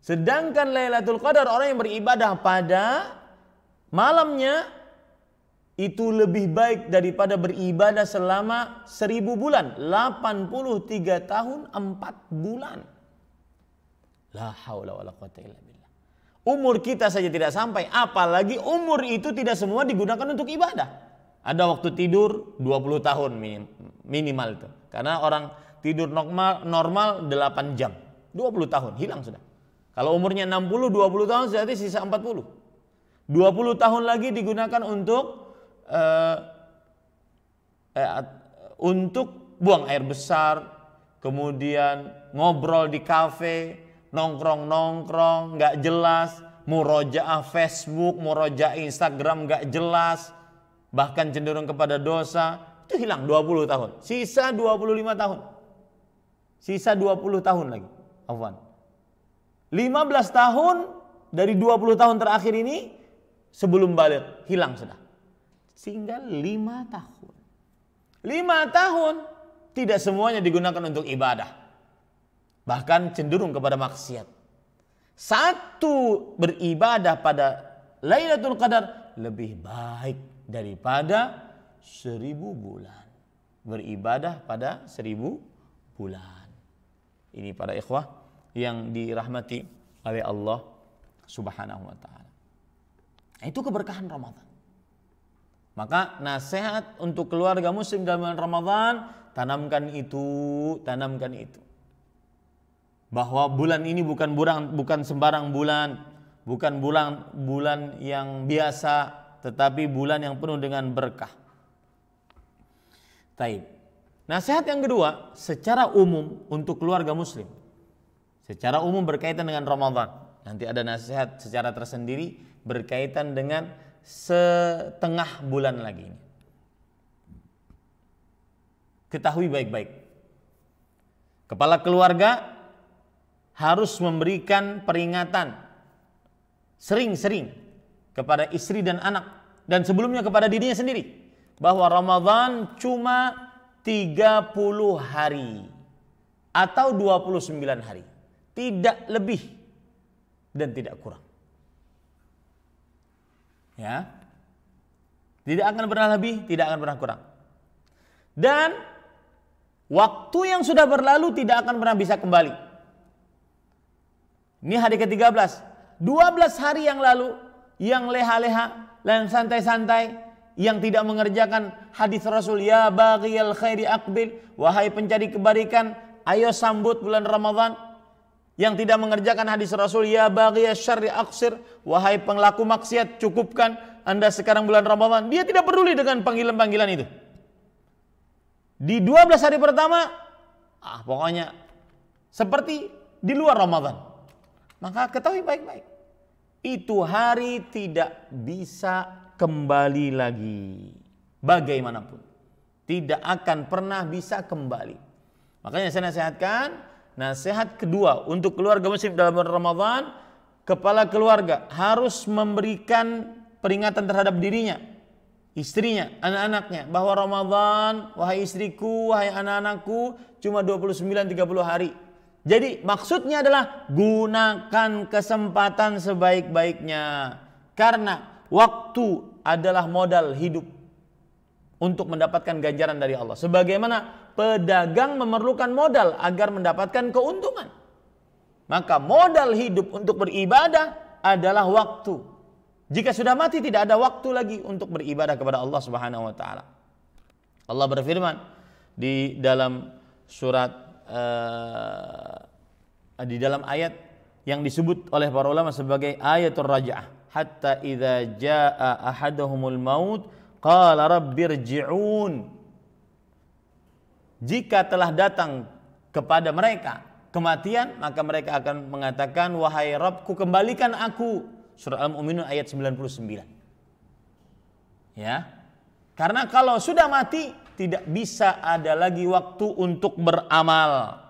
Speaker 1: Sedangkan Lailatul Qadar orang yang beribadah pada malamnya itu lebih baik daripada beribadah selama seribu bulan. 83 tahun 4 bulan. La hawla wa la illa billah. Umur kita saja tidak sampai. Apalagi umur itu tidak semua digunakan untuk ibadah. Ada waktu tidur 20 tahun minimal itu. Karena orang tidur normal, normal 8 jam. 20 tahun hilang sudah. Kalau umurnya 60, 20 tahun berarti sisa 40. 20 tahun lagi digunakan untuk eh, eh, untuk buang air besar, kemudian ngobrol di kafe, nongkrong-nongkrong, nggak jelas, jelas, murojaah Facebook, murojaah Instagram nggak jelas, bahkan cenderung kepada dosa, itu hilang 20 tahun. Sisa 25 tahun. Sisa 20 tahun lagi. Afwan. 15 tahun dari 20 tahun terakhir ini sebelum balik hilang sudah sehingga lima tahun. Lima tahun tidak semuanya digunakan untuk ibadah. Bahkan cenderung kepada maksiat. Satu beribadah pada Lailatul Qadar lebih baik daripada seribu bulan. Beribadah pada seribu bulan. Ini para ikhwah yang dirahmati oleh Allah subhanahu wa ta'ala. Itu keberkahan Ramadan. Maka nasihat untuk keluarga muslim dalam bulan Ramadan, tanamkan itu, tanamkan itu. Bahwa bulan ini bukan bulan bukan sembarang bulan, bukan bulan bulan yang biasa, tetapi bulan yang penuh dengan berkah. Taib. Nasihat yang kedua, secara umum untuk keluarga muslim. Secara umum berkaitan dengan Ramadan. Nanti ada nasihat secara tersendiri berkaitan dengan setengah bulan lagi. Ketahui baik-baik. Kepala keluarga harus memberikan peringatan sering-sering kepada istri dan anak dan sebelumnya kepada dirinya sendiri bahwa Ramadan cuma 30 hari atau 29 hari, tidak lebih dan tidak kurang. Ya. Tidak akan pernah lebih, tidak akan pernah kurang. Dan waktu yang sudah berlalu tidak akan pernah bisa kembali. Ini hari ke-13. 12 hari yang lalu yang leha-leha, yang santai-santai, yang tidak mengerjakan hadis Rasul ya bagi al khairi akbil wahai pencari kebaikan ayo sambut bulan Ramadan yang tidak mengerjakan hadis Rasul ya bagi syar'i aksir wahai pengelaku maksiat cukupkan anda sekarang bulan Ramadan dia tidak peduli dengan panggilan-panggilan itu di dua belas hari pertama ah pokoknya seperti di luar Ramadan maka ketahui baik-baik itu hari tidak bisa kembali lagi bagaimanapun tidak akan pernah bisa kembali makanya saya nasihatkan Nasihat kedua untuk keluarga muslim dalam Ramadan, kepala keluarga harus memberikan peringatan terhadap dirinya, istrinya, anak-anaknya bahwa Ramadan, wahai istriku, wahai anak-anakku, cuma 29 30 hari. Jadi maksudnya adalah gunakan kesempatan sebaik-baiknya. Karena waktu adalah modal hidup untuk mendapatkan ganjaran dari Allah. Sebagaimana pedagang memerlukan modal agar mendapatkan keuntungan. Maka modal hidup untuk beribadah adalah waktu. Jika sudah mati tidak ada waktu lagi untuk beribadah kepada Allah Subhanahu wa taala. Allah berfirman di dalam surat uh, di dalam ayat yang disebut oleh para ulama sebagai ayatul raj'ah hatta idza jaa ahaduhumul maut qala rabbirji'un jika telah datang kepada mereka kematian maka mereka akan mengatakan wahai Rabbku kembalikan aku surah Al-Mu'minun ayat 99 ya karena kalau sudah mati tidak bisa ada lagi waktu untuk beramal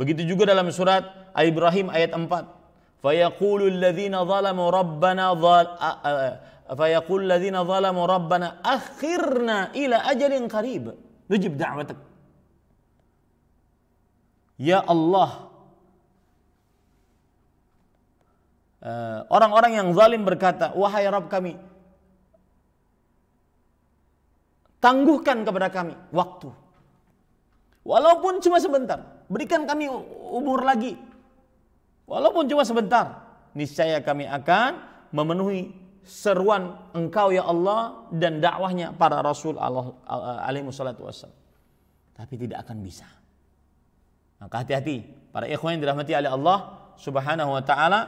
Speaker 1: begitu juga dalam surat Al-Ibrahim ayat 4 fayaqulu alladhina zalamu rabbana fayaqulu alladhina zalamu rabbana akhirna ila ajalin qarib Nujib da'watak. Ya Allah Orang-orang yang zalim berkata Wahai Rabb kami Tangguhkan kepada kami waktu Walaupun cuma sebentar Berikan kami umur lagi Walaupun cuma sebentar Niscaya kami akan memenuhi seruan engkau ya Allah dan dakwahnya para Rasul Allah eh, alaihi wassalatu wasallam. Tapi tidak akan bisa. Maka hati-hati para ikhwan yang dirahmati oleh Allah Subhanahu wa taala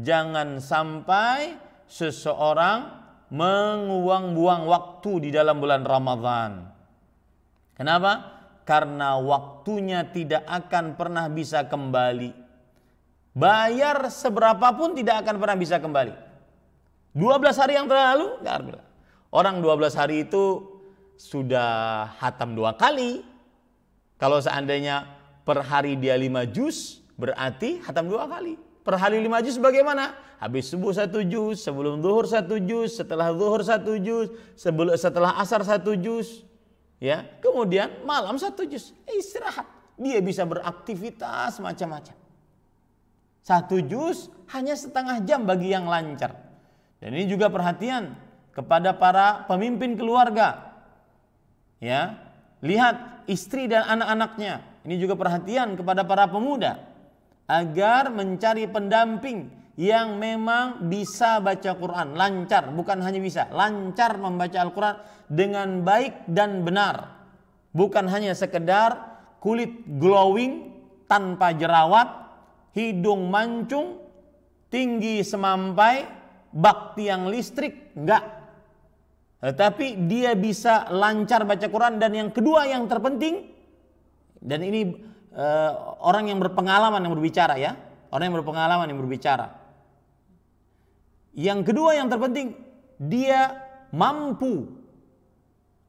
Speaker 1: jangan sampai seseorang menguang-buang waktu di dalam bulan Ramadan. Kenapa? Karena waktunya tidak akan pernah bisa kembali. Bayar seberapapun tidak akan pernah bisa kembali. 12 hari yang terlalu nggak bilang. Orang 12 hari itu sudah hatam dua kali. Kalau seandainya per hari dia lima jus berarti hatam dua kali. Per hari lima jus bagaimana? Habis subuh satu jus sebelum zuhur satu jus setelah zuhur satu jus sebelum setelah asar satu jus Ya, kemudian malam satu jus eh, Istirahat. Dia bisa beraktivitas macam-macam. Satu jus hanya setengah jam bagi yang lancar. Dan ini juga perhatian kepada para pemimpin keluarga. Ya, lihat istri dan anak-anaknya. Ini juga perhatian kepada para pemuda agar mencari pendamping yang memang bisa baca Quran lancar, bukan hanya bisa, lancar membaca Al-Qur'an dengan baik dan benar. Bukan hanya sekedar kulit glowing tanpa jerawat, hidung mancung, tinggi semampai, bakti yang listrik, enggak. Tetapi dia bisa lancar baca Quran dan yang kedua yang terpenting dan ini uh, orang yang berpengalaman yang berbicara ya, orang yang berpengalaman yang berbicara. Yang kedua yang terpenting dia mampu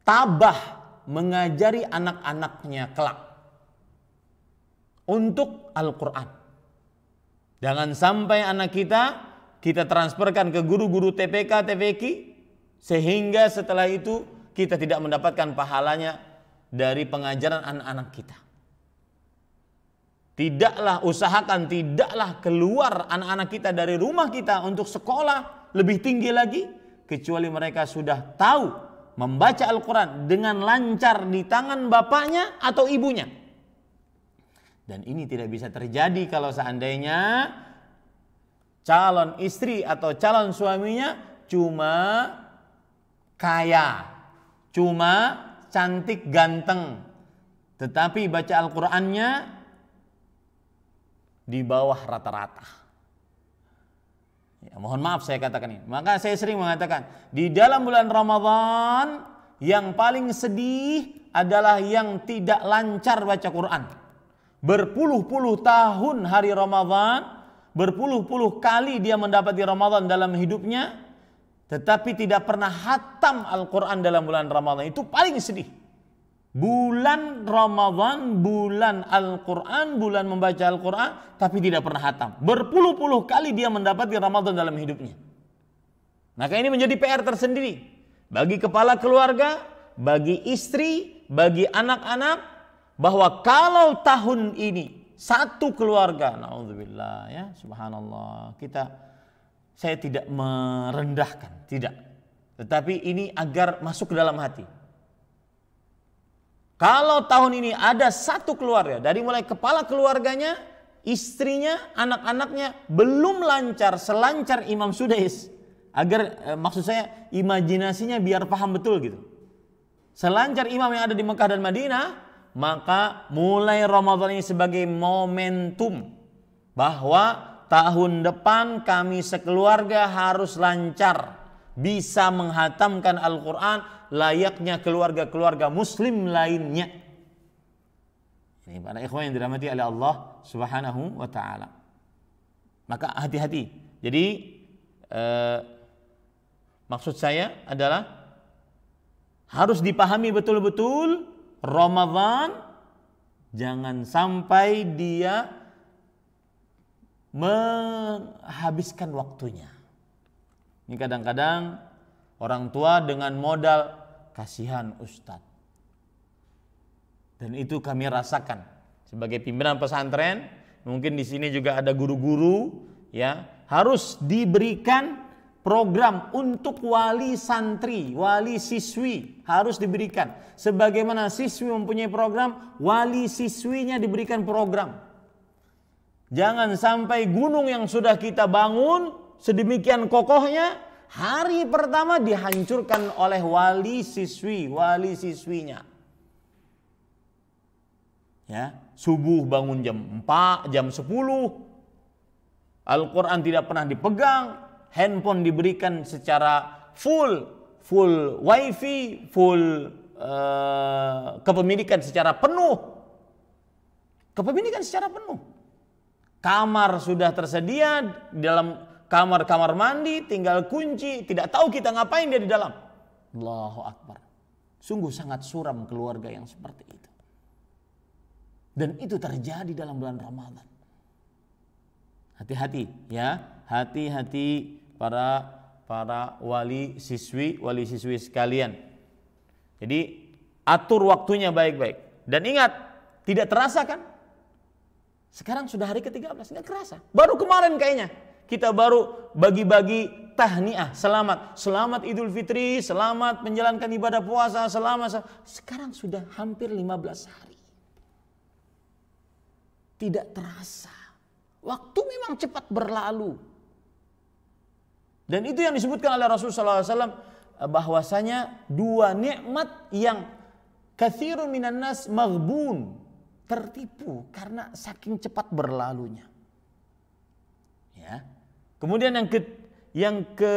Speaker 1: tabah mengajari anak-anaknya kelak untuk Al-Qur'an. Jangan sampai anak kita kita transferkan ke guru-guru TPK, TPK sehingga setelah itu kita tidak mendapatkan pahalanya dari pengajaran anak-anak kita. Tidaklah usahakan, tidaklah keluar anak-anak kita dari rumah kita untuk sekolah lebih tinggi lagi kecuali mereka sudah tahu membaca Al-Quran dengan lancar di tangan bapaknya atau ibunya. Dan ini tidak bisa terjadi kalau seandainya calon istri atau calon suaminya cuma kaya, cuma cantik ganteng. Tetapi baca Al-Qur'annya di bawah rata-rata. Ya, mohon maaf saya katakan ini. Maka saya sering mengatakan, di dalam bulan Ramadan yang paling sedih adalah yang tidak lancar baca Quran. Berpuluh-puluh tahun hari Ramadan berpuluh-puluh kali dia mendapati Ramadan dalam hidupnya tetapi tidak pernah hatam Al-Quran dalam bulan Ramadan itu paling sedih bulan Ramadan bulan Al-Quran bulan membaca Al-Quran tapi tidak pernah hatam berpuluh-puluh kali dia mendapati Ramadan dalam hidupnya maka ini menjadi PR tersendiri bagi kepala keluarga bagi istri bagi anak-anak bahwa kalau tahun ini satu keluarga Nauzubillah ya subhanallah kita saya tidak merendahkan tidak tetapi ini agar masuk ke dalam hati kalau tahun ini ada satu keluarga dari mulai kepala keluarganya istrinya anak-anaknya belum lancar selancar Imam Sudais agar eh, maksud saya imajinasinya biar paham betul gitu selancar imam yang ada di Mekah dan Madinah maka mulai Ramadan ini sebagai momentum bahwa tahun depan kami sekeluarga harus lancar bisa menghatamkan Al-Quran layaknya keluarga-keluarga muslim lainnya. Ini para ikhwan yang dirahmati oleh Allah subhanahu wa ta'ala. Maka hati-hati. Jadi eh, maksud saya adalah harus dipahami betul-betul Ramadan jangan sampai dia menghabiskan waktunya. Ini kadang-kadang orang tua dengan modal kasihan ustadz. Dan itu kami rasakan sebagai pimpinan pesantren, mungkin di sini juga ada guru-guru ya, harus diberikan program untuk wali santri, wali siswi harus diberikan. Sebagaimana siswi mempunyai program, wali siswinya diberikan program. Jangan sampai gunung yang sudah kita bangun sedemikian kokohnya hari pertama dihancurkan oleh wali siswi, wali siswinya. Ya, subuh bangun jam 4, jam 10. Al-Qur'an tidak pernah dipegang, handphone diberikan secara full full wifi full uh, kepemilikan secara penuh kepemilikan secara penuh kamar sudah tersedia di dalam kamar kamar mandi tinggal kunci tidak tahu kita ngapain dia di dalam Allahu Akbar sungguh sangat suram keluarga yang seperti itu dan itu terjadi dalam bulan Ramadan. Hati-hati ya, hati-hati para para wali siswi, wali siswi sekalian. Jadi atur waktunya baik-baik. Dan ingat, tidak terasa kan? Sekarang sudah hari ke-13, nggak kerasa. Baru kemarin kayaknya kita baru bagi-bagi tahniah, selamat, selamat Idul Fitri, selamat menjalankan ibadah puasa, selamat. Sekarang sudah hampir 15 hari. Tidak terasa. Waktu memang cepat berlalu. Dan itu yang disebutkan oleh Rasulullah SAW eh, bahwasanya dua nikmat yang kathirun minan nas maghbun tertipu karena saking cepat berlalunya. Ya. Kemudian yang ke yang ke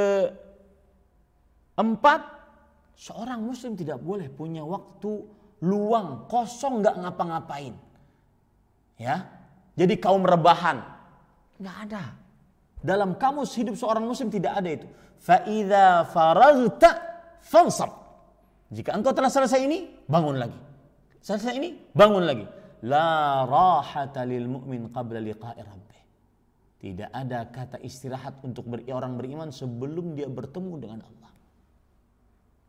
Speaker 1: empat seorang muslim tidak boleh punya waktu luang kosong nggak ngapa-ngapain. Ya. Jadi kaum rebahan nggak ada. Dalam kamus hidup seorang muslim tidak ada itu. Fa'idha faragta fansab. Jika engkau telah selesai ini, bangun lagi. Selesai ini, bangun lagi. La rahata lil mu'min qabla liqa'i rabbih. Tidak ada kata istirahat untuk orang beriman sebelum dia bertemu dengan Allah.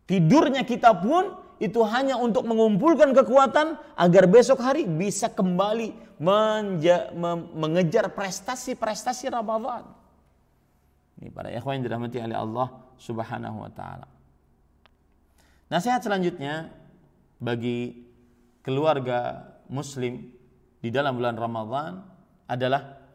Speaker 1: Tidurnya kita pun itu hanya untuk mengumpulkan kekuatan agar besok hari bisa kembali menja, mengejar prestasi-prestasi Ramadan. Ini para ikhwan yang dirahmati oleh Allah Subhanahu wa taala. Nasihat selanjutnya bagi keluarga muslim di dalam bulan Ramadan adalah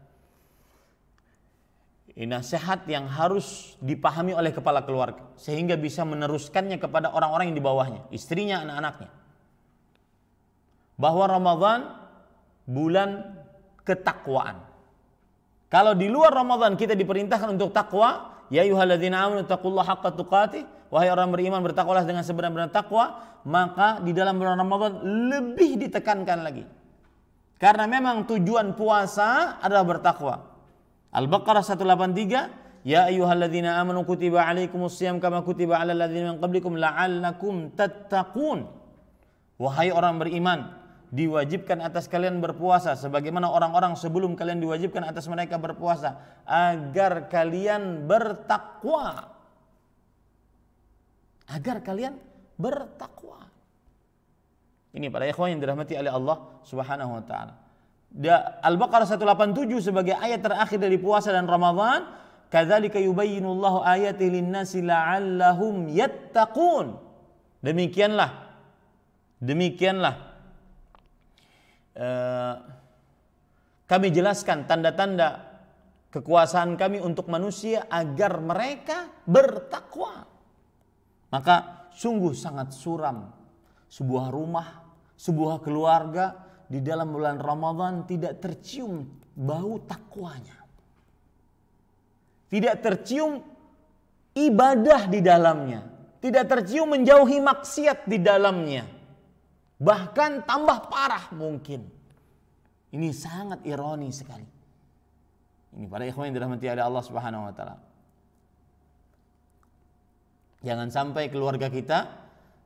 Speaker 1: nasihat yang harus dipahami oleh kepala keluarga sehingga bisa meneruskannya kepada orang-orang yang di bawahnya, istrinya, anak-anaknya. Bahwa Ramadan bulan ketakwaan. Kalau di luar Ramadan kita diperintahkan untuk takwa, ya yuhaladzina amanu taqullah haqqa tuqati, wahai orang beriman bertakwalah dengan sebenar-benar takwa, maka di dalam bulan Ramadan lebih ditekankan lagi. Karena memang tujuan puasa adalah bertakwa. Al-Baqarah 183, ya ayyuhalladzina amanu kutiba alaikumus siyam kama kutiba ala ladzina min qablikum la'allakum tattaqun. Wahai orang beriman, diwajibkan atas kalian berpuasa sebagaimana orang-orang sebelum kalian diwajibkan atas mereka berpuasa agar kalian bertakwa agar kalian bertakwa ini para ikhwan yang dirahmati oleh Allah Subhanahu wa taala Al-Baqarah 187 sebagai ayat terakhir dari puasa dan Ramadan, kadzalika yubayyinullahu ayati lin-nasi la'allahum yattaqun. Demikianlah. Demikianlah. Eh, kami jelaskan tanda-tanda kekuasaan kami untuk manusia agar mereka bertakwa. Maka sungguh sangat suram sebuah rumah, sebuah keluarga di dalam bulan Ramadan tidak tercium bau takwanya. Tidak tercium ibadah di dalamnya. Tidak tercium menjauhi maksiat di dalamnya. Bahkan tambah parah mungkin. Ini sangat ironi sekali. Ini para ikhwan yang dirahmati oleh Allah Subhanahu wa taala. Jangan sampai keluarga kita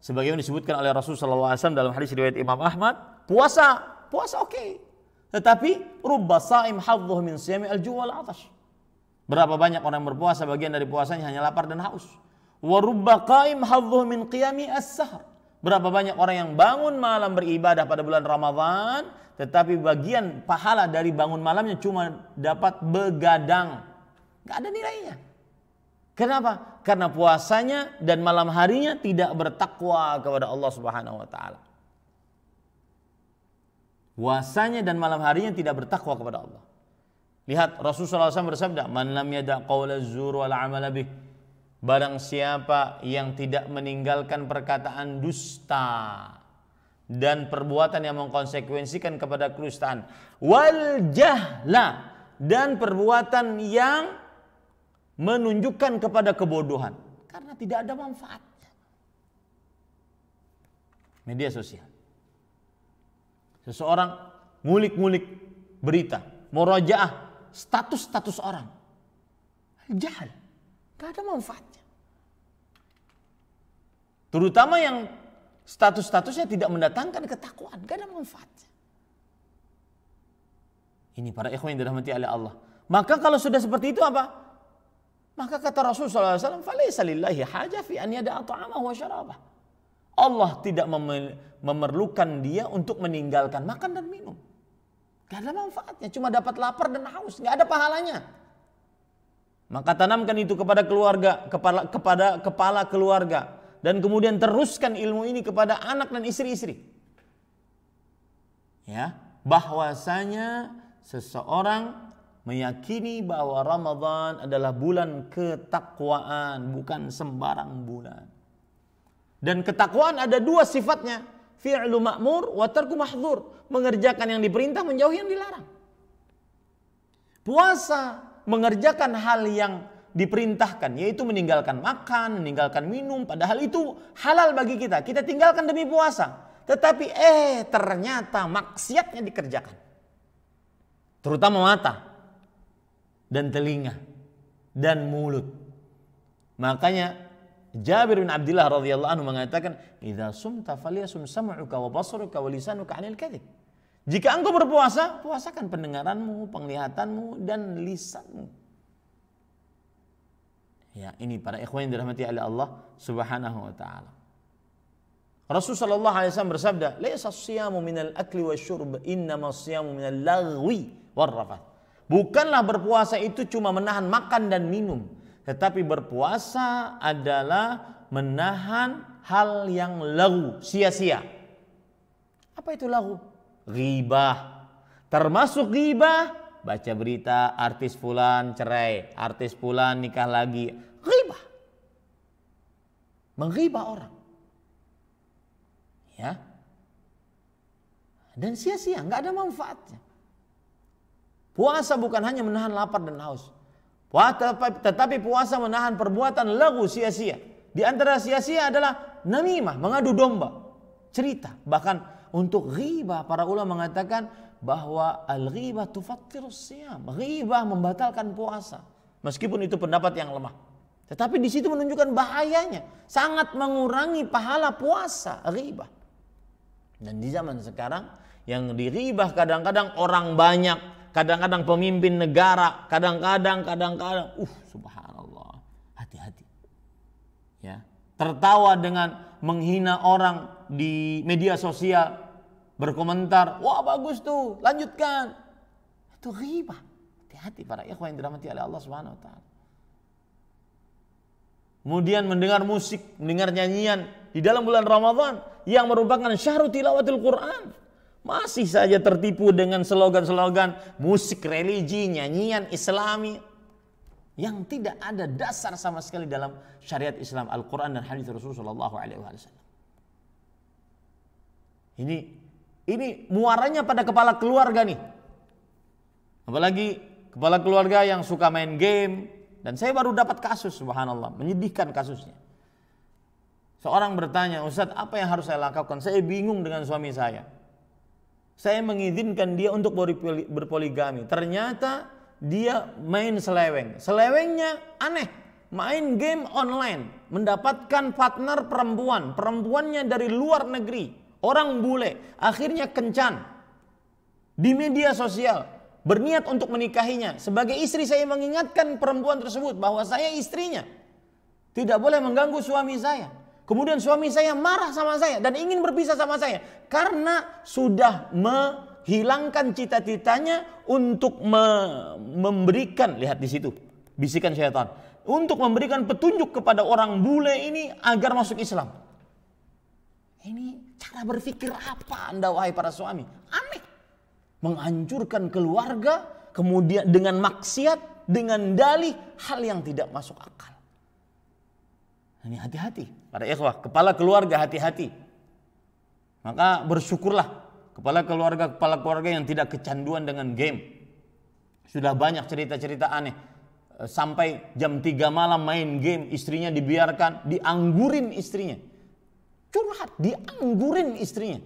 Speaker 1: sebagaimana disebutkan oleh Rasul SAW dalam hadis riwayat Imam Ahmad, puasa Puasa oke. Okay. Tetapi rubba saim hadzuhu min siyami al-ju' wal 'atash. Berapa banyak orang berpuasa bagian dari puasanya hanya lapar dan haus. Wa rubba qaim min qiyami as-sahar. Berapa banyak orang yang bangun malam beribadah pada bulan Ramadhan, tetapi bagian pahala dari bangun malamnya cuma dapat begadang. Gak ada nilainya. Kenapa? Karena puasanya dan malam harinya tidak bertakwa kepada Allah Subhanahu wa taala puasanya dan malam harinya tidak bertakwa kepada Allah. Lihat Rasulullah SAW bersabda, "Man lam yada' qawla zur wal amala bih." Barang siapa yang tidak meninggalkan perkataan dusta dan perbuatan yang mengkonsekuensikan kepada kerustaan. wal jahla dan perbuatan yang menunjukkan kepada kebodohan karena tidak ada manfaatnya. Media sosial Seseorang ngulik-ngulik berita, murajaah status-status orang. Jahal. Gak ada manfaatnya. Terutama yang status-statusnya tidak mendatangkan ketakuan. Gak ada manfaatnya. Ini para ikhwan yang dirahmati oleh Allah. Maka kalau sudah seperti itu apa? Maka kata Rasul SAW, فَلَيْسَ لِلَّهِ حَاجَ an أَنْ يَدَعَ طَعَمَهُ وَشَرَابَهُ Allah tidak memerlukan dia untuk meninggalkan makan dan minum. Gak ada manfaatnya, cuma dapat lapar dan haus, gak ada pahalanya. Maka tanamkan itu kepada keluarga, kepala, kepada kepala keluarga. Dan kemudian teruskan ilmu ini kepada anak dan istri-istri. Ya, bahwasanya seseorang meyakini bahwa Ramadan adalah bulan ketakwaan, bukan sembarang bulan. Dan ketakwaan ada dua sifatnya. Fi'lu ma'mur wa tarku mahzur. Mengerjakan yang diperintah, menjauhi yang dilarang. Puasa mengerjakan hal yang diperintahkan yaitu meninggalkan makan, meninggalkan minum padahal itu halal bagi kita. Kita tinggalkan demi puasa. Tetapi eh ternyata maksiatnya dikerjakan. Terutama mata dan telinga dan mulut. Makanya Jabir bin Abdullah radhiyallahu anhu mengatakan, "Idza sumta falyasum sam'uka wa basaruka wa lisanuka 'anil kadhib." Jika engkau berpuasa, puasakan pendengaranmu, penglihatanmu dan lisanmu. Ya, ini para ikhwan yang dirahmati oleh Allah Subhanahu wa taala. Rasul sallallahu alaihi wasallam bersabda, "Laisa siyamu al akli wasyurb, innama siyamu al-laghwi war rafath." Bukanlah berpuasa itu cuma menahan makan dan minum, tetapi berpuasa adalah menahan hal yang lagu, sia-sia. Apa itu lagu? Ribah. Termasuk ribah, baca berita artis fulan cerai, artis fulan nikah lagi. Ribah. Mengribah orang. Ya. Dan sia-sia, nggak ada manfaatnya. Puasa bukan hanya menahan lapar dan haus, tetapi puasa menahan perbuatan lagu sia-sia. Di antara sia-sia adalah namimah, mengadu domba. Cerita. Bahkan untuk ghibah, para ulama mengatakan bahwa al-ghibah tufattirus siyam. Ghibah membatalkan puasa. Meskipun itu pendapat yang lemah. Tetapi di situ menunjukkan bahayanya. Sangat mengurangi pahala puasa, ghibah. Dan di zaman sekarang yang diribah kadang-kadang orang banyak kadang-kadang pemimpin negara, kadang-kadang, kadang-kadang, uh, subhanallah, hati-hati. Ya, tertawa dengan menghina orang di media sosial, berkomentar, wah bagus tuh, lanjutkan. Itu riba. Hati-hati para ikhwan yang dirahmati oleh Allah Subhanahu wa taala. Kemudian mendengar musik, mendengar nyanyian di dalam bulan Ramadan yang merupakan syahrul tilawatil Quran masih saja tertipu dengan slogan-slogan musik religi, nyanyian islami yang tidak ada dasar sama sekali dalam syariat Islam, Al-Quran dan hadis Rasulullah saw Ini ini muaranya pada kepala keluarga nih. Apalagi kepala keluarga yang suka main game dan saya baru dapat kasus subhanallah, menyedihkan kasusnya. Seorang bertanya, "Ustaz, apa yang harus saya lakukan? Saya bingung dengan suami saya." saya mengizinkan dia untuk berpoligami. Ternyata dia main seleweng. Selewengnya aneh, main game online, mendapatkan partner perempuan, perempuannya dari luar negeri, orang bule, akhirnya kencan di media sosial, berniat untuk menikahinya. Sebagai istri saya mengingatkan perempuan tersebut bahwa saya istrinya. Tidak boleh mengganggu suami saya. Kemudian suami saya marah sama saya dan ingin berpisah sama saya karena sudah menghilangkan cita-citanya untuk me memberikan lihat di situ bisikan syaitan untuk memberikan petunjuk kepada orang bule ini agar masuk Islam. Ini cara berpikir apa Anda wahai para suami? Aneh. Menghancurkan keluarga kemudian dengan maksiat, dengan dalih hal yang tidak masuk akal. Ini hati-hati. Para ikhwah, kepala keluarga hati-hati. Maka bersyukurlah kepala keluarga kepala keluarga yang tidak kecanduan dengan game. Sudah banyak cerita-cerita aneh. Eh, sampai jam 3 malam main game, istrinya dibiarkan, dianggurin istrinya. Curhat, dianggurin istrinya.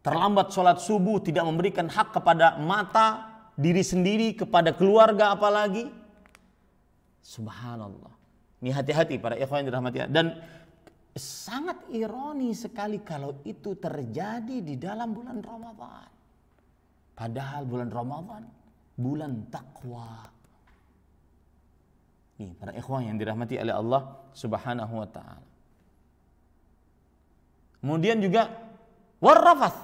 Speaker 1: Terlambat sholat subuh, tidak memberikan hak kepada mata, diri sendiri, kepada keluarga apalagi Subhanallah. Ini hati-hati para ikhwan yang dirahmati dan sangat ironi sekali kalau itu terjadi di dalam bulan Ramadan. Padahal bulan Ramadan bulan takwa. Nih, para ikhwan yang dirahmati oleh Allah Subhanahu wa taala. Kemudian juga warrafath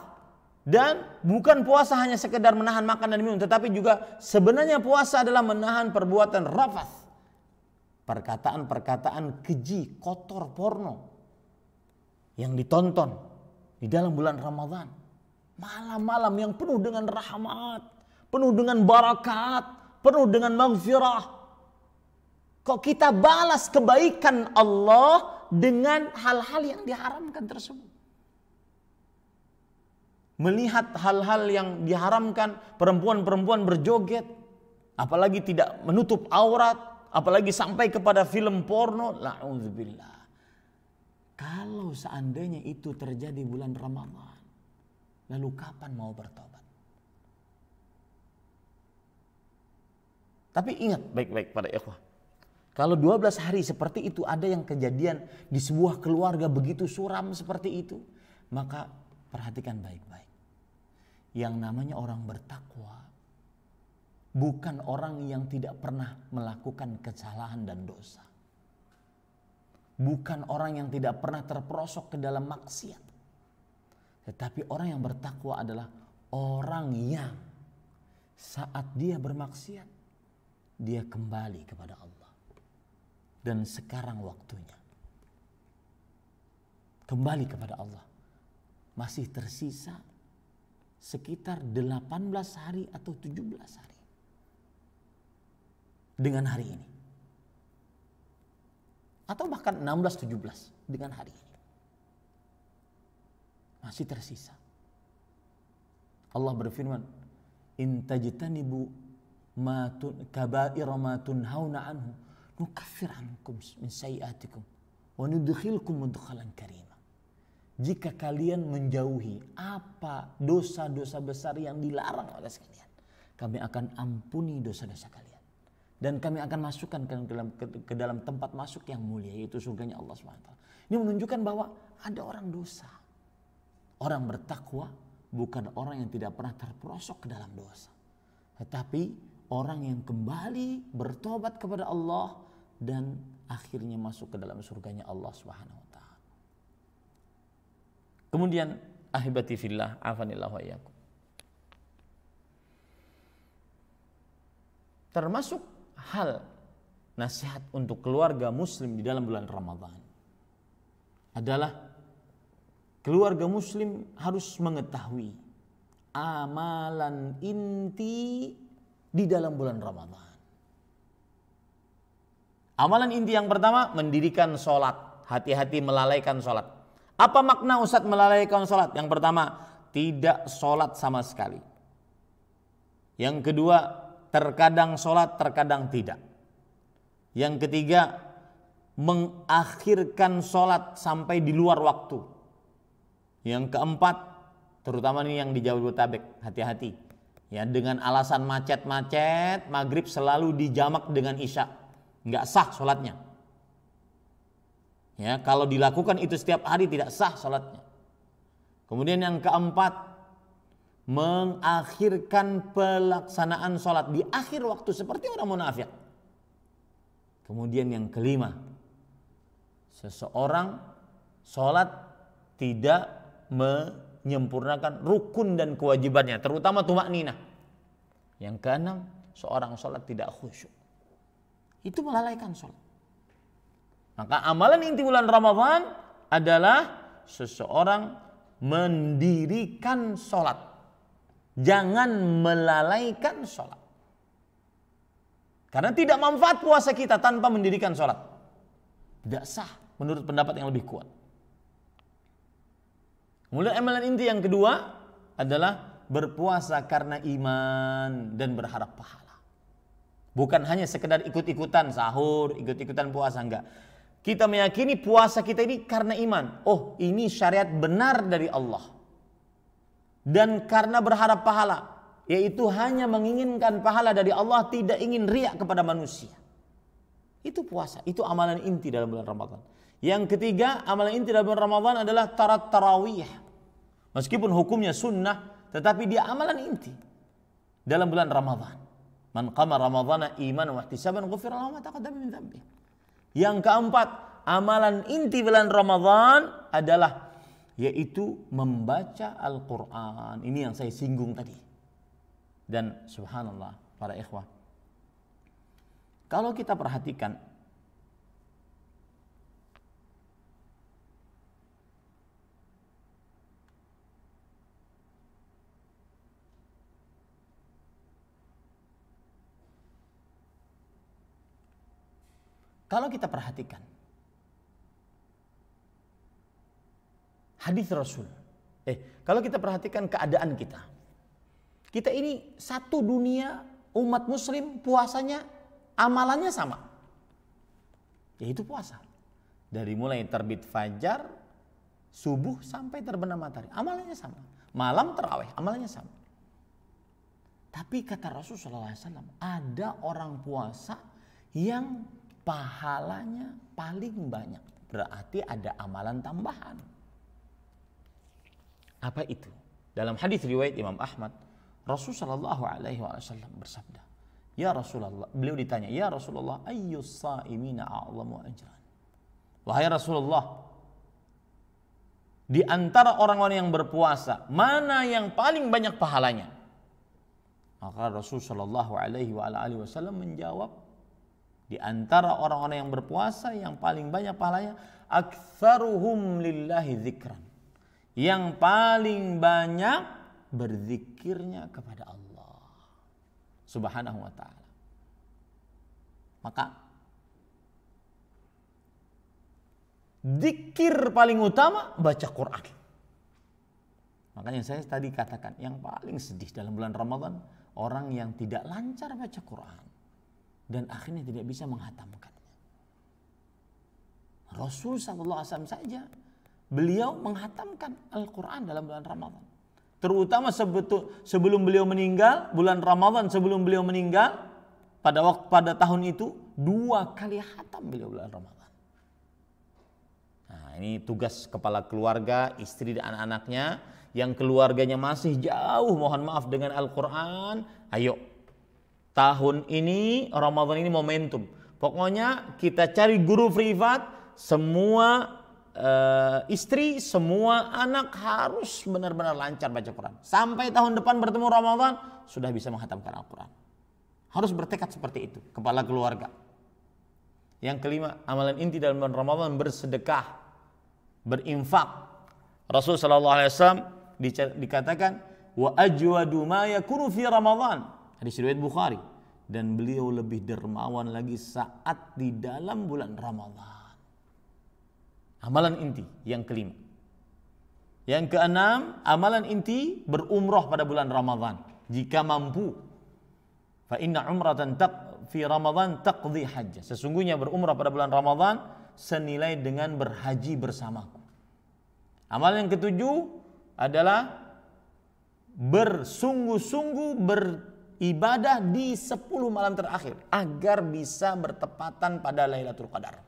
Speaker 1: dan bukan puasa hanya sekedar menahan makan dan minum tetapi juga sebenarnya puasa adalah menahan perbuatan rafath perkataan-perkataan keji, kotor, porno yang ditonton di dalam bulan Ramadan. Malam-malam yang penuh dengan rahmat, penuh dengan barakat, penuh dengan maghfirah. Kok kita balas kebaikan Allah dengan hal-hal yang diharamkan tersebut? Melihat hal-hal yang diharamkan, perempuan-perempuan berjoget, apalagi tidak menutup aurat, apalagi sampai kepada film porno, la'udzubillah. Kalau seandainya itu terjadi bulan Ramadan, lalu kapan mau bertobat? Tapi ingat baik-baik pada ikhwah. Kalau 12 hari seperti itu ada yang kejadian di sebuah keluarga begitu suram seperti itu, maka perhatikan baik-baik. Yang namanya orang bertakwa bukan orang yang tidak pernah melakukan kesalahan dan dosa. Bukan orang yang tidak pernah terperosok ke dalam maksiat. Tetapi orang yang bertakwa adalah orang yang saat dia bermaksiat, dia kembali kepada Allah. Dan sekarang waktunya. Kembali kepada Allah. Masih tersisa sekitar 18 hari atau 17 hari dengan hari ini. Atau bahkan 16-17 dengan hari ini. Masih tersisa. Allah berfirman, "In tajtanibu ma kaba'ira ma tunhauna anhu, nukaffir ankum min sayi'atikum wa nudkhilkum mudkhalan karima." Jika kalian menjauhi apa dosa-dosa besar yang dilarang oleh sekalian, kami akan ampuni dosa-dosa kalian dan kami akan masukkan ke dalam ke, ke dalam tempat masuk yang mulia yaitu surganya Allah SWT. Ini menunjukkan bahwa ada orang dosa. Orang bertakwa bukan orang yang tidak pernah terperosok ke dalam dosa. Tetapi orang yang kembali bertobat kepada Allah dan akhirnya masuk ke dalam surganya Allah Subhanahu wa taala. Kemudian ahibati fillah afanillah wa Termasuk hal nasihat untuk keluarga muslim di dalam bulan Ramadan adalah keluarga muslim harus mengetahui amalan inti di dalam bulan Ramadan. Amalan inti yang pertama mendirikan sholat. Hati-hati melalaikan sholat. Apa makna usat melalaikan sholat? Yang pertama tidak sholat sama sekali. Yang kedua terkadang sholat, terkadang tidak. Yang ketiga, mengakhirkan sholat sampai di luar waktu. Yang keempat, terutama ini yang di Jabodetabek, hati-hati. Ya, dengan alasan macet-macet, maghrib selalu dijamak dengan isya. Nggak sah sholatnya. Ya, kalau dilakukan itu setiap hari tidak sah sholatnya. Kemudian yang keempat, mengakhirkan pelaksanaan sholat di akhir waktu seperti orang munafik. Kemudian yang kelima, seseorang sholat tidak menyempurnakan rukun dan kewajibannya, terutama tumak nina. Yang keenam, seorang sholat tidak khusyuk. Itu melalaikan sholat. Maka amalan inti bulan Ramadhan adalah seseorang mendirikan sholat jangan melalaikan sholat. Karena tidak manfaat puasa kita tanpa mendirikan sholat. Tidak sah menurut pendapat yang lebih kuat. Mulai amalan inti yang kedua adalah berpuasa karena iman dan berharap pahala. Bukan hanya sekedar ikut-ikutan sahur, ikut-ikutan puasa, enggak. Kita meyakini puasa kita ini karena iman. Oh ini syariat benar dari Allah dan karena berharap pahala yaitu hanya menginginkan pahala dari Allah tidak ingin riak kepada manusia itu puasa itu amalan inti dalam bulan Ramadan yang ketiga amalan inti dalam bulan Ramadan adalah tarat tarawih meskipun hukumnya sunnah tetapi dia amalan inti dalam bulan Ramadan man qama ramadhana iman wa ihtisaban ghufira lahu ma min dhanbi yang keempat amalan inti bulan Ramadan adalah yaitu membaca Al-Quran. Ini yang saya singgung tadi. Dan subhanallah para ikhwah. Kalau kita perhatikan Kalau kita perhatikan hadis Rasul. Eh, kalau kita perhatikan keadaan kita. Kita ini satu dunia umat muslim puasanya amalannya sama. Yaitu puasa. Dari mulai terbit fajar, subuh sampai terbenam matahari. Amalannya sama. Malam terawih, amalannya sama. Tapi kata Rasulullah SAW, ada orang puasa yang pahalanya paling banyak. Berarti ada amalan tambahan. Apa itu? Dalam hadis riwayat Imam Ahmad, Rasul Shallallahu Alaihi Wasallam bersabda, Ya Rasulullah, beliau ditanya, Ya Rasulullah, ayyus sa'imina a'lamu ajran. Wahai Rasulullah, di antara orang-orang yang berpuasa, mana yang paling banyak pahalanya? Maka Rasul Shallallahu Alaihi Wasallam menjawab, di antara orang-orang yang berpuasa yang paling banyak pahalanya, aktsaruhum lillahi dzikran yang paling banyak berzikirnya kepada Allah Subhanahu wa taala. Maka zikir paling utama baca Quran. Makanya saya tadi katakan yang paling sedih dalam bulan Ramadan orang yang tidak lancar baca Quran dan akhirnya tidak bisa menghatamkannya. Rasul SAW saja beliau menghatamkan Al-Quran dalam bulan Ramadan. Terutama sebetul, sebelum beliau meninggal, bulan Ramadan sebelum beliau meninggal, pada waktu pada tahun itu dua kali hatam beliau bulan Ramadan. Nah, ini tugas kepala keluarga, istri dan anak-anaknya yang keluarganya masih jauh mohon maaf dengan Al-Qur'an, ayo. Tahun ini Ramadan ini momentum. Pokoknya kita cari guru privat semua uh, istri, semua anak harus benar-benar lancar baca Quran. Sampai tahun depan bertemu Ramadan sudah bisa menghatamkan Al-Quran. Harus bertekad seperti itu, kepala keluarga. Yang kelima, amalan inti dalam bulan Ramadan bersedekah, berinfak. Rasul sallallahu alaihi wasallam dikatakan wa ajwadu ma yakunu fi Ramadan. Hadis riwayat Bukhari dan beliau lebih dermawan lagi saat di dalam bulan Ramadan. Amalan inti yang kelima. Yang keenam, amalan inti berumrah pada bulan Ramadhan jika mampu. Fa inna umratan taq fi Ramadhan taqdi hajjah. Sesungguhnya berumrah pada bulan Ramadhan senilai dengan berhaji bersamaku. Amalan yang ketujuh adalah bersungguh-sungguh beribadah di 10 malam terakhir agar bisa bertepatan pada Lailatul Qadar.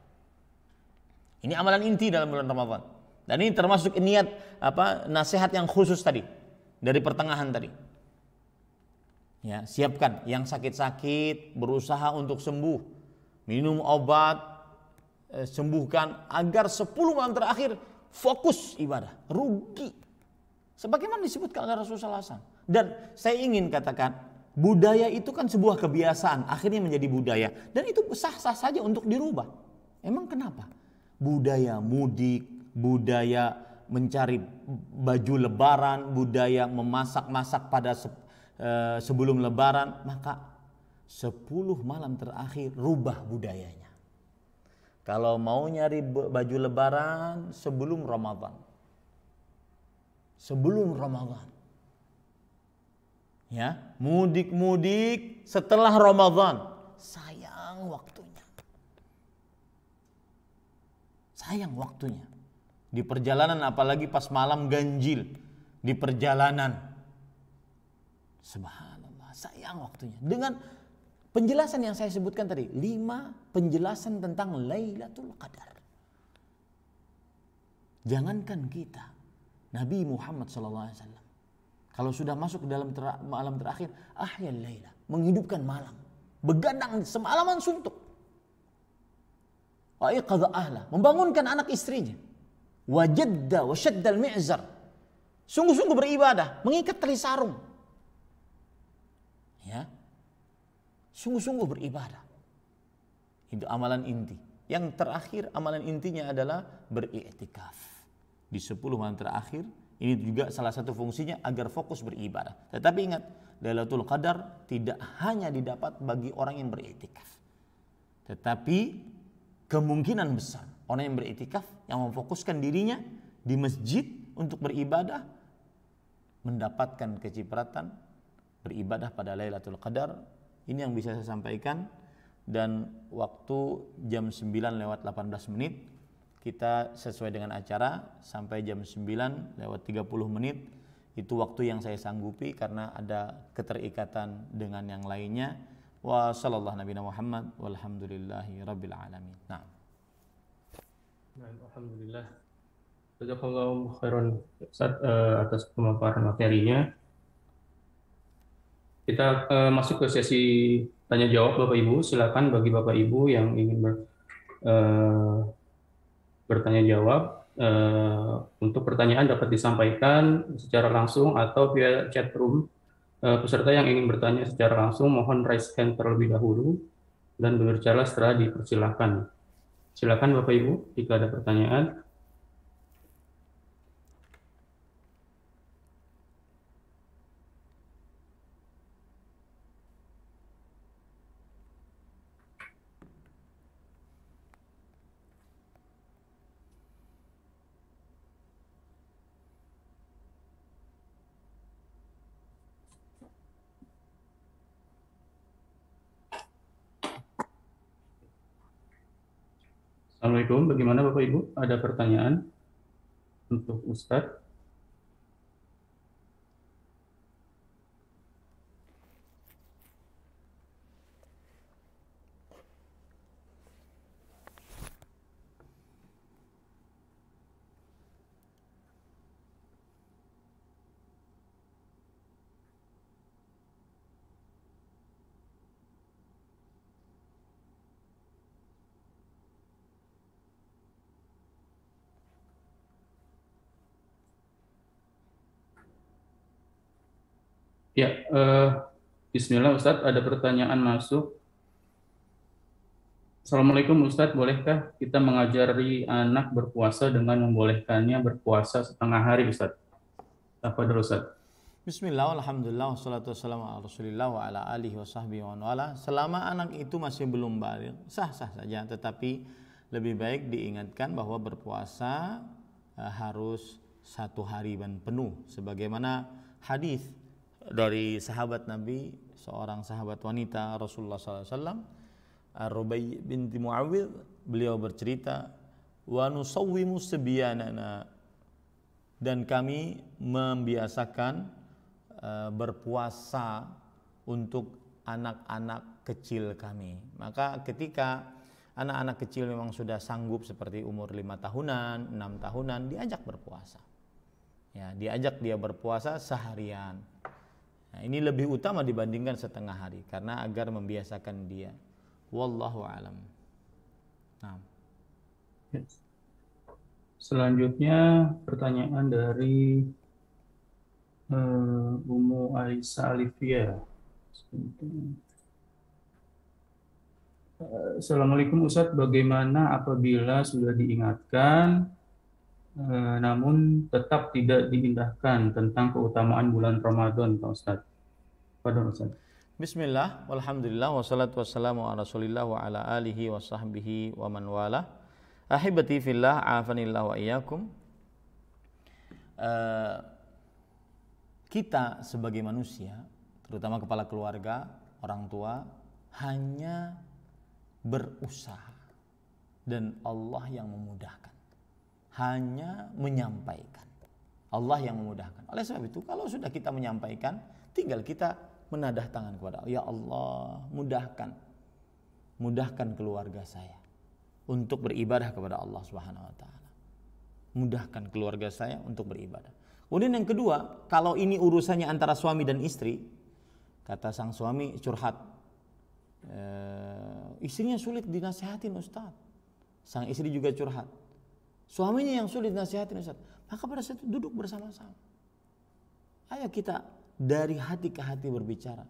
Speaker 1: Ini amalan inti dalam bulan Ramadan. Dan ini termasuk niat apa nasihat yang khusus tadi dari pertengahan tadi. Ya, siapkan yang sakit-sakit, berusaha untuk sembuh, minum obat, eh, sembuhkan agar 10 malam terakhir fokus ibadah, rugi. Sebagaimana disebutkan oleh Rasul SAW. Dan saya ingin katakan, budaya itu kan sebuah kebiasaan, akhirnya menjadi budaya. Dan itu sah-sah saja untuk dirubah. Emang kenapa? budaya mudik, budaya mencari baju lebaran, budaya memasak-masak pada se, eh, sebelum lebaran, maka sepuluh malam terakhir rubah budayanya. Kalau mau nyari baju lebaran sebelum Ramadan. Sebelum Ramadan. Ya, mudik-mudik setelah Ramadan. Sayang waktu sayang waktunya. Di perjalanan apalagi pas malam ganjil. Di perjalanan. Subhanallah, sayang waktunya. Dengan penjelasan yang saya sebutkan tadi. Lima penjelasan tentang Lailatul Qadar. Jangankan kita. Nabi Muhammad SAW. Kalau sudah masuk ke dalam ter malam terakhir. Ahyal Laila. Menghidupkan malam. Begadang semalaman suntuk iqadha ahla. Membangunkan anak istrinya. Wajadda wa syaddal mi'zar. Sungguh-sungguh beribadah. Mengikat tali sarung. Ya. Sungguh-sungguh beribadah. Itu amalan inti. Yang terakhir amalan intinya adalah beriktikaf. Di 10 malam terakhir ini juga salah satu fungsinya agar fokus beribadah. Tetapi ingat, Lailatul Qadar tidak hanya didapat bagi orang yang beriktikaf. Tetapi kemungkinan besar orang yang beritikaf yang memfokuskan dirinya di masjid untuk beribadah mendapatkan kecipratan beribadah pada Lailatul Qadar ini yang bisa saya sampaikan dan waktu jam 9 lewat 18 menit kita sesuai dengan acara sampai jam 9 lewat 30 menit itu waktu yang saya sanggupi karena ada keterikatan dengan yang lainnya wa sallallahu nabiyana Muhammad walhamdulillahi rabbil alamin. Nah.
Speaker 2: Nah, alhamdulillah. Jazakallahu khairan Ustaz uh, atas pemaparan materinya. Kita uh, masuk ke sesi tanya jawab Bapak Ibu. Silakan bagi Bapak Ibu yang ingin ber, uh, bertanya jawab uh, untuk pertanyaan dapat disampaikan secara langsung atau via chat room. Uh, peserta yang ingin bertanya secara langsung mohon raise hand terlebih dahulu dan berbicara setelah dipersilahkan. Silakan Bapak Ibu jika ada pertanyaan. ada pertanyaan untuk Ustadz? uh, Bismillah Ustadz, ada pertanyaan masuk. Assalamualaikum Ustadz, bolehkah kita mengajari anak berpuasa dengan membolehkannya berpuasa setengah hari Ustadz? Apa dulu Ustadz?
Speaker 1: Bismillah, Alhamdulillah, Assalamualaikum warahmatullahi wabarakatuh. wa ala alihi wa sahbihi wa ala. Selama anak itu masih belum balik, sah-sah saja. Tetapi lebih baik diingatkan bahwa berpuasa eh, harus satu hari dan penuh. Sebagaimana hadis dari sahabat Nabi, seorang sahabat wanita Rasulullah SAW, Rubai binti Muawil, beliau bercerita, wa nusawwimu sebiyanana dan kami membiasakan uh, berpuasa untuk anak-anak kecil kami. Maka ketika anak-anak kecil memang sudah sanggup seperti umur lima tahunan, enam tahunan, diajak berpuasa. Ya, diajak dia berpuasa seharian Nah, ini lebih utama dibandingkan setengah hari karena agar membiasakan dia. Wallahu
Speaker 2: alam. Nah. Selanjutnya pertanyaan dari uh, eh, Umu Alisa Alivia. Eh, Assalamualaikum Ustaz, bagaimana apabila sudah diingatkan Eh, namun tetap tidak diindahkan tentang keutamaan bulan Ramadan, Pak Ustaz. Pada Ustaz.
Speaker 1: Bismillah, walhamdulillah, wassalatu wassalamu ala rasulillah wa ala alihi wa sahbihi wa man wala. Ahibati fillah, afanillah wa iyakum. Uh, eh, kita sebagai manusia, terutama kepala keluarga, orang tua, hanya berusaha dan Allah yang memudahkan hanya menyampaikan. Allah yang memudahkan. Oleh sebab itu, kalau sudah kita menyampaikan, tinggal kita menadah tangan kepada Allah. Ya Allah, mudahkan. Mudahkan keluarga saya untuk beribadah kepada Allah Subhanahu wa taala. Mudahkan keluarga saya untuk beribadah. Kemudian yang kedua, kalau ini urusannya antara suami dan istri, kata sang suami curhat, eh, istrinya sulit dinasehatin Ustaz. Sang istri juga curhat Suaminya yang sulit nasihatin Ustaz. Maka pada saat itu duduk bersama-sama. Ayo kita dari hati ke hati berbicara.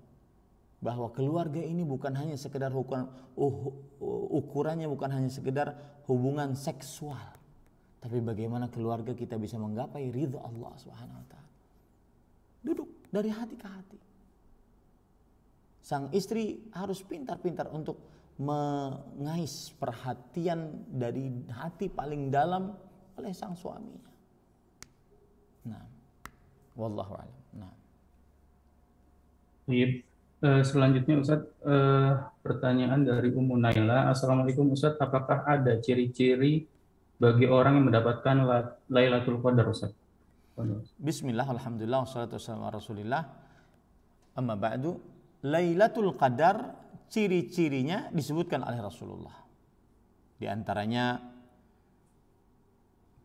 Speaker 1: Bahwa keluarga ini bukan hanya sekedar ukuran, uh, uh, ukurannya bukan hanya sekedar hubungan seksual. Tapi bagaimana keluarga kita bisa menggapai ridho Allah subhanahu wa ta'ala. Duduk dari hati ke hati. Sang istri harus pintar-pintar untuk mengais perhatian dari hati paling dalam oleh sang suaminya.
Speaker 2: Nah, wallahu alam. Nah. Yep. Uh, selanjutnya Ustadz, uh, eh, pertanyaan dari Umu Naila. Assalamualaikum Ustadz, apakah ada ciri-ciri bagi orang yang mendapatkan Lailatul Qadar Ustadz? Bismillah, Alhamdulillah, Assalamualaikum
Speaker 1: warahmatullahi wabarakatuh. Amma ba'du, Lailatul Qadar ciri-cirinya disebutkan oleh Rasulullah. Di antaranya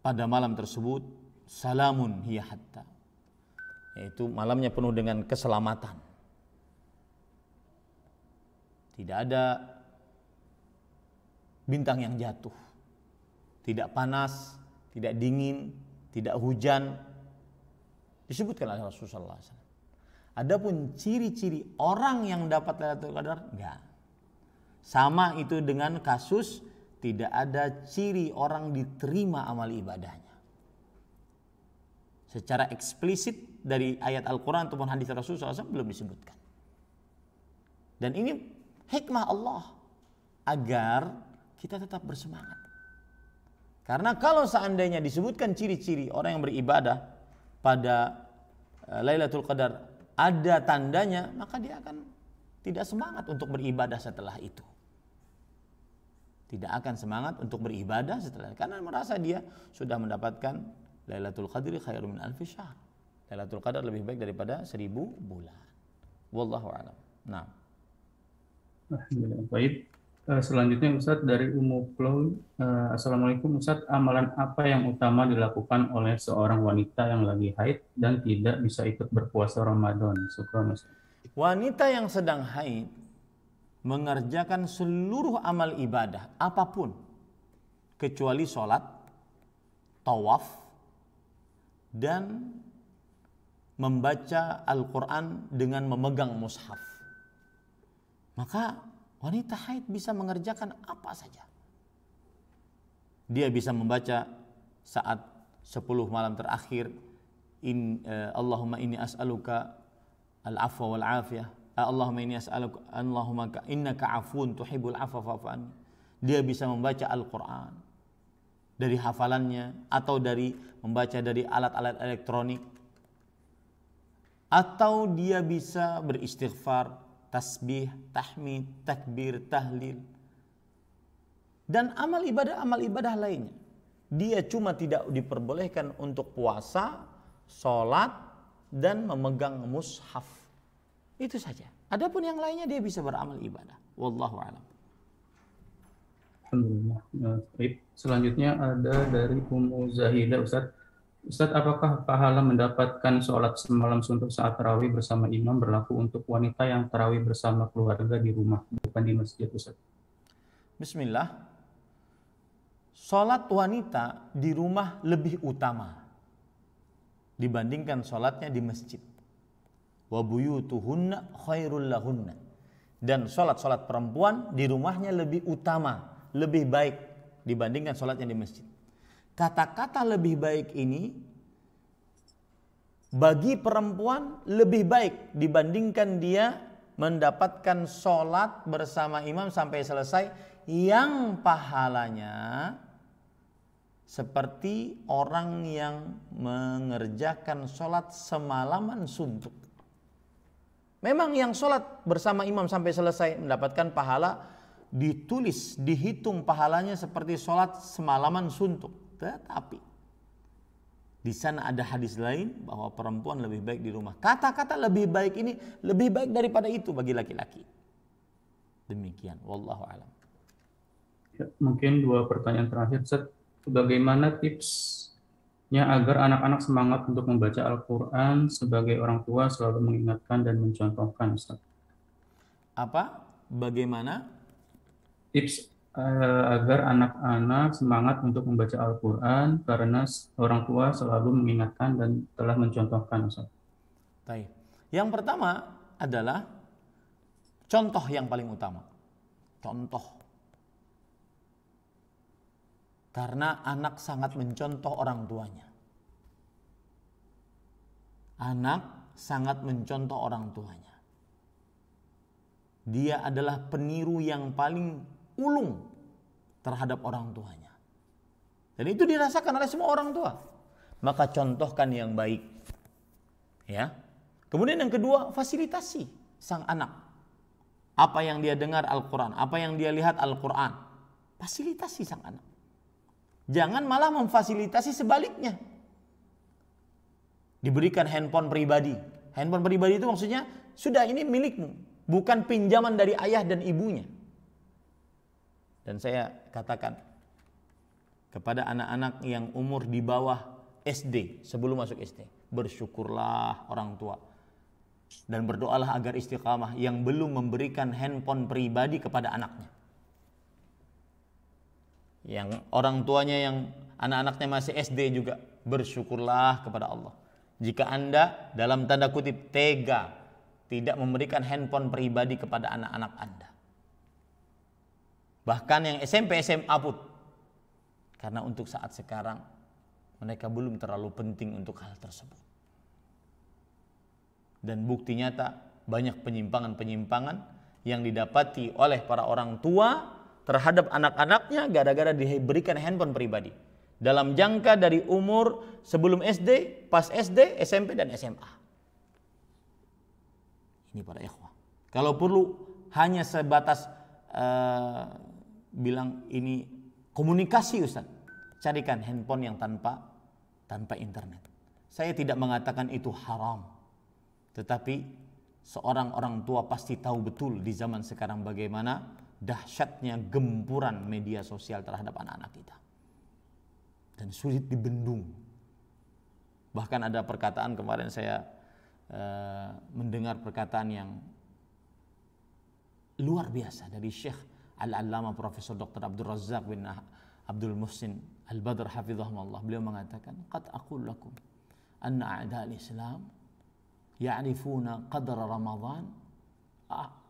Speaker 1: pada malam tersebut salamun hiya hatta yaitu malamnya penuh dengan keselamatan. Tidak ada bintang yang jatuh. Tidak panas, tidak dingin, tidak hujan. Disebutkan oleh Rasulullah SAW. Adapun ciri-ciri orang yang dapat Lailatul Qadar enggak. Sama itu dengan kasus tidak ada ciri orang diterima amal ibadahnya. Secara eksplisit dari ayat Al-Quran ataupun hadis Rasulullah SAW belum disebutkan. Dan ini hikmah Allah agar kita tetap bersemangat. Karena kalau seandainya disebutkan ciri-ciri orang yang beribadah pada eh, Lailatul Qadar ada tandanya, maka dia akan tidak semangat untuk beribadah setelah itu. Tidak akan semangat untuk beribadah setelah itu. karena merasa dia sudah mendapatkan Lailatul Qadri Khairun min alfi syahr. Lailatul Qadar lebih baik daripada seribu bulan. Wallahu a'lam. Nah.
Speaker 2: Baik. Eh, selanjutnya Ustaz dari Umu Plong, eh, Assalamualaikum Ustaz, amalan apa yang utama dilakukan oleh seorang wanita yang lagi haid dan tidak bisa ikut berpuasa Ramadan? Syukran Ustaz. Wanita yang sedang haid mengerjakan seluruh amal
Speaker 1: ibadah apapun kecuali sholat, tawaf, dan membaca Al-Quran dengan memegang mushaf. Maka Wanita haid bisa mengerjakan apa saja. Dia bisa membaca saat 10 malam terakhir in uh, Allahumma inni as'aluka al-afwa wal afiyah. Eh, Allahumma inni as'aluka Allahumma ka, innaka afun tuhibbul afwa fa'fu Dia bisa membaca Al-Qur'an dari hafalannya atau dari membaca dari alat-alat elektronik atau dia bisa beristighfar tasbih, tahmid, takbir, tahlil dan amal ibadah-amal ibadah lainnya. Dia cuma tidak diperbolehkan untuk puasa, sholat, dan memegang mushaf. Itu saja. Adapun yang lainnya dia bisa beramal ibadah. Wallahu a'lam.
Speaker 2: Alhamdulillah. Eh, Selanjutnya ada dari Umu Zahida Ustaz. Ustaz, apakah pahala mendapatkan sholat semalam suntuk saat tarawih bersama imam berlaku untuk wanita yang tarawih bersama keluarga di rumah, bukan di masjid, Ustaz?
Speaker 1: Bismillah. Sholat wanita di rumah lebih utama dibandingkan sholatnya di masjid. Wabuyutuhunna khairul lahunna. Dan sholat-sholat perempuan di rumahnya lebih utama, lebih baik dibandingkan sholatnya di masjid kata-kata lebih baik ini bagi perempuan lebih baik dibandingkan dia mendapatkan sholat bersama imam sampai selesai yang pahalanya seperti orang yang mengerjakan sholat semalaman subuh. Memang yang sholat bersama imam sampai selesai mendapatkan pahala ditulis, dihitung pahalanya seperti sholat semalaman suntuk. Tetapi di sana ada hadis lain bahwa perempuan lebih baik di rumah. Kata-kata lebih baik ini
Speaker 2: lebih baik daripada itu bagi laki-laki. Demikian, wallahu alam. Ya, mungkin dua pertanyaan terakhir, Set. Bagaimana tipsnya agar anak-anak semangat untuk membaca Al-Quran sebagai orang tua selalu mengingatkan dan mencontohkan, Ustaz? Apa? Bagaimana? Tips Eh, agar anak-anak semangat untuk membaca Al-Quran karena orang tua selalu mengingatkan dan telah mencontohkan
Speaker 1: Baik. Yang pertama adalah contoh yang paling utama. Contoh. Karena anak sangat mencontoh orang tuanya. Anak sangat mencontoh orang tuanya. Dia adalah peniru yang paling ulung terhadap orang tuanya. Dan itu dirasakan oleh semua orang tua. Maka contohkan yang baik. Ya. Kemudian yang kedua, fasilitasi sang anak. Apa yang dia dengar Al-Qur'an, apa yang dia lihat Al-Qur'an. Fasilitasi sang anak. Jangan malah memfasilitasi sebaliknya. Diberikan handphone pribadi. Handphone pribadi itu maksudnya sudah ini milikmu, bukan pinjaman dari ayah dan ibunya. Dan saya katakan kepada anak-anak yang umur di bawah SD, sebelum masuk SD, bersyukurlah orang tua. Dan berdoalah agar istiqamah yang belum memberikan handphone pribadi kepada anaknya. Yang orang tuanya yang anak-anaknya masih SD juga, bersyukurlah kepada Allah. Jika Anda dalam tanda kutip tega tidak memberikan handphone pribadi kepada anak-anak Anda. Bahkan yang SMP, SMA pun. Karena untuk saat sekarang mereka belum terlalu penting untuk hal tersebut. Dan bukti nyata banyak penyimpangan-penyimpangan yang didapati oleh para orang tua terhadap anak-anaknya gara-gara diberikan handphone pribadi. Dalam jangka dari umur sebelum SD, pas SD, SMP, dan SMA. Ini para ikhwah. Kalau perlu hanya sebatas eh, bilang ini komunikasi Ustaz. Carikan handphone yang tanpa tanpa internet. Saya tidak mengatakan itu haram. Tetapi seorang orang tua pasti tahu betul di zaman sekarang bagaimana dahsyatnya gempuran media sosial terhadap anak-anak kita. Dan sulit dibendung. Bahkan ada perkataan kemarin saya uh, mendengar perkataan yang luar biasa dari Syekh al allama Profesor Dr. Abdul Razak bin ah, Abdul Muhsin Al-Badr Hafizahumullah beliau mengatakan qad aqul lakum anna a'da al-Islam ya'rifuna qadar Ramadan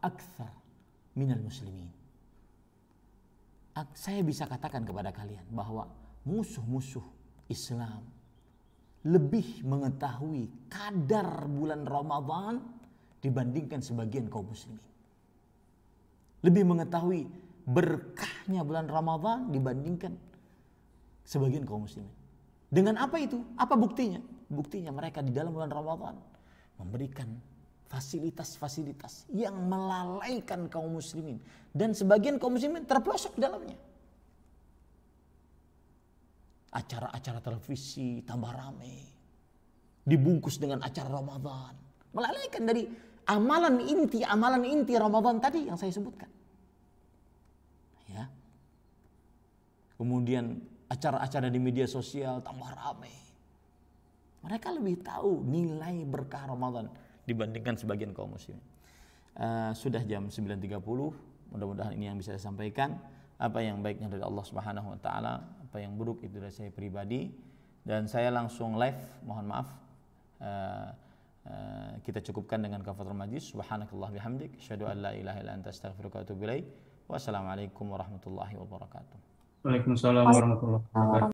Speaker 1: akthar minal muslimin saya bisa katakan kepada kalian bahwa musuh-musuh Islam lebih mengetahui kadar bulan Ramadan dibandingkan sebagian kaum muslimin lebih mengetahui berkahnya bulan Ramadhan dibandingkan sebagian kaum muslimin. Dengan apa itu? Apa buktinya? Buktinya mereka di dalam bulan Ramadhan memberikan fasilitas-fasilitas yang melalaikan kaum muslimin dan sebagian kaum muslimin terpelosok di dalamnya. Acara-acara televisi tambah rame, dibungkus dengan acara Ramadhan, melalaikan dari amalan inti, amalan inti Ramadan tadi yang saya sebutkan. Ya. Kemudian acara-acara di media sosial tambah ramai. Mereka lebih tahu nilai berkah Ramadan dibandingkan sebagian kaum muslim Uh, eh, sudah jam 9.30, mudah-mudahan ini yang bisa saya sampaikan. Apa yang baiknya dari Allah Subhanahu wa taala, apa yang buruk itu dari saya pribadi dan saya langsung live, mohon maaf. Uh, Eh, kita cukupkan dengan kafatul majlis subhanakallah bihamdik syadu an la ilaha illa anta astaghfiruka wa atubu ilaik wassalamualaikum warahmatullahi wabarakatuh
Speaker 2: Waalaikumsalam warahmatullahi wabarakatuh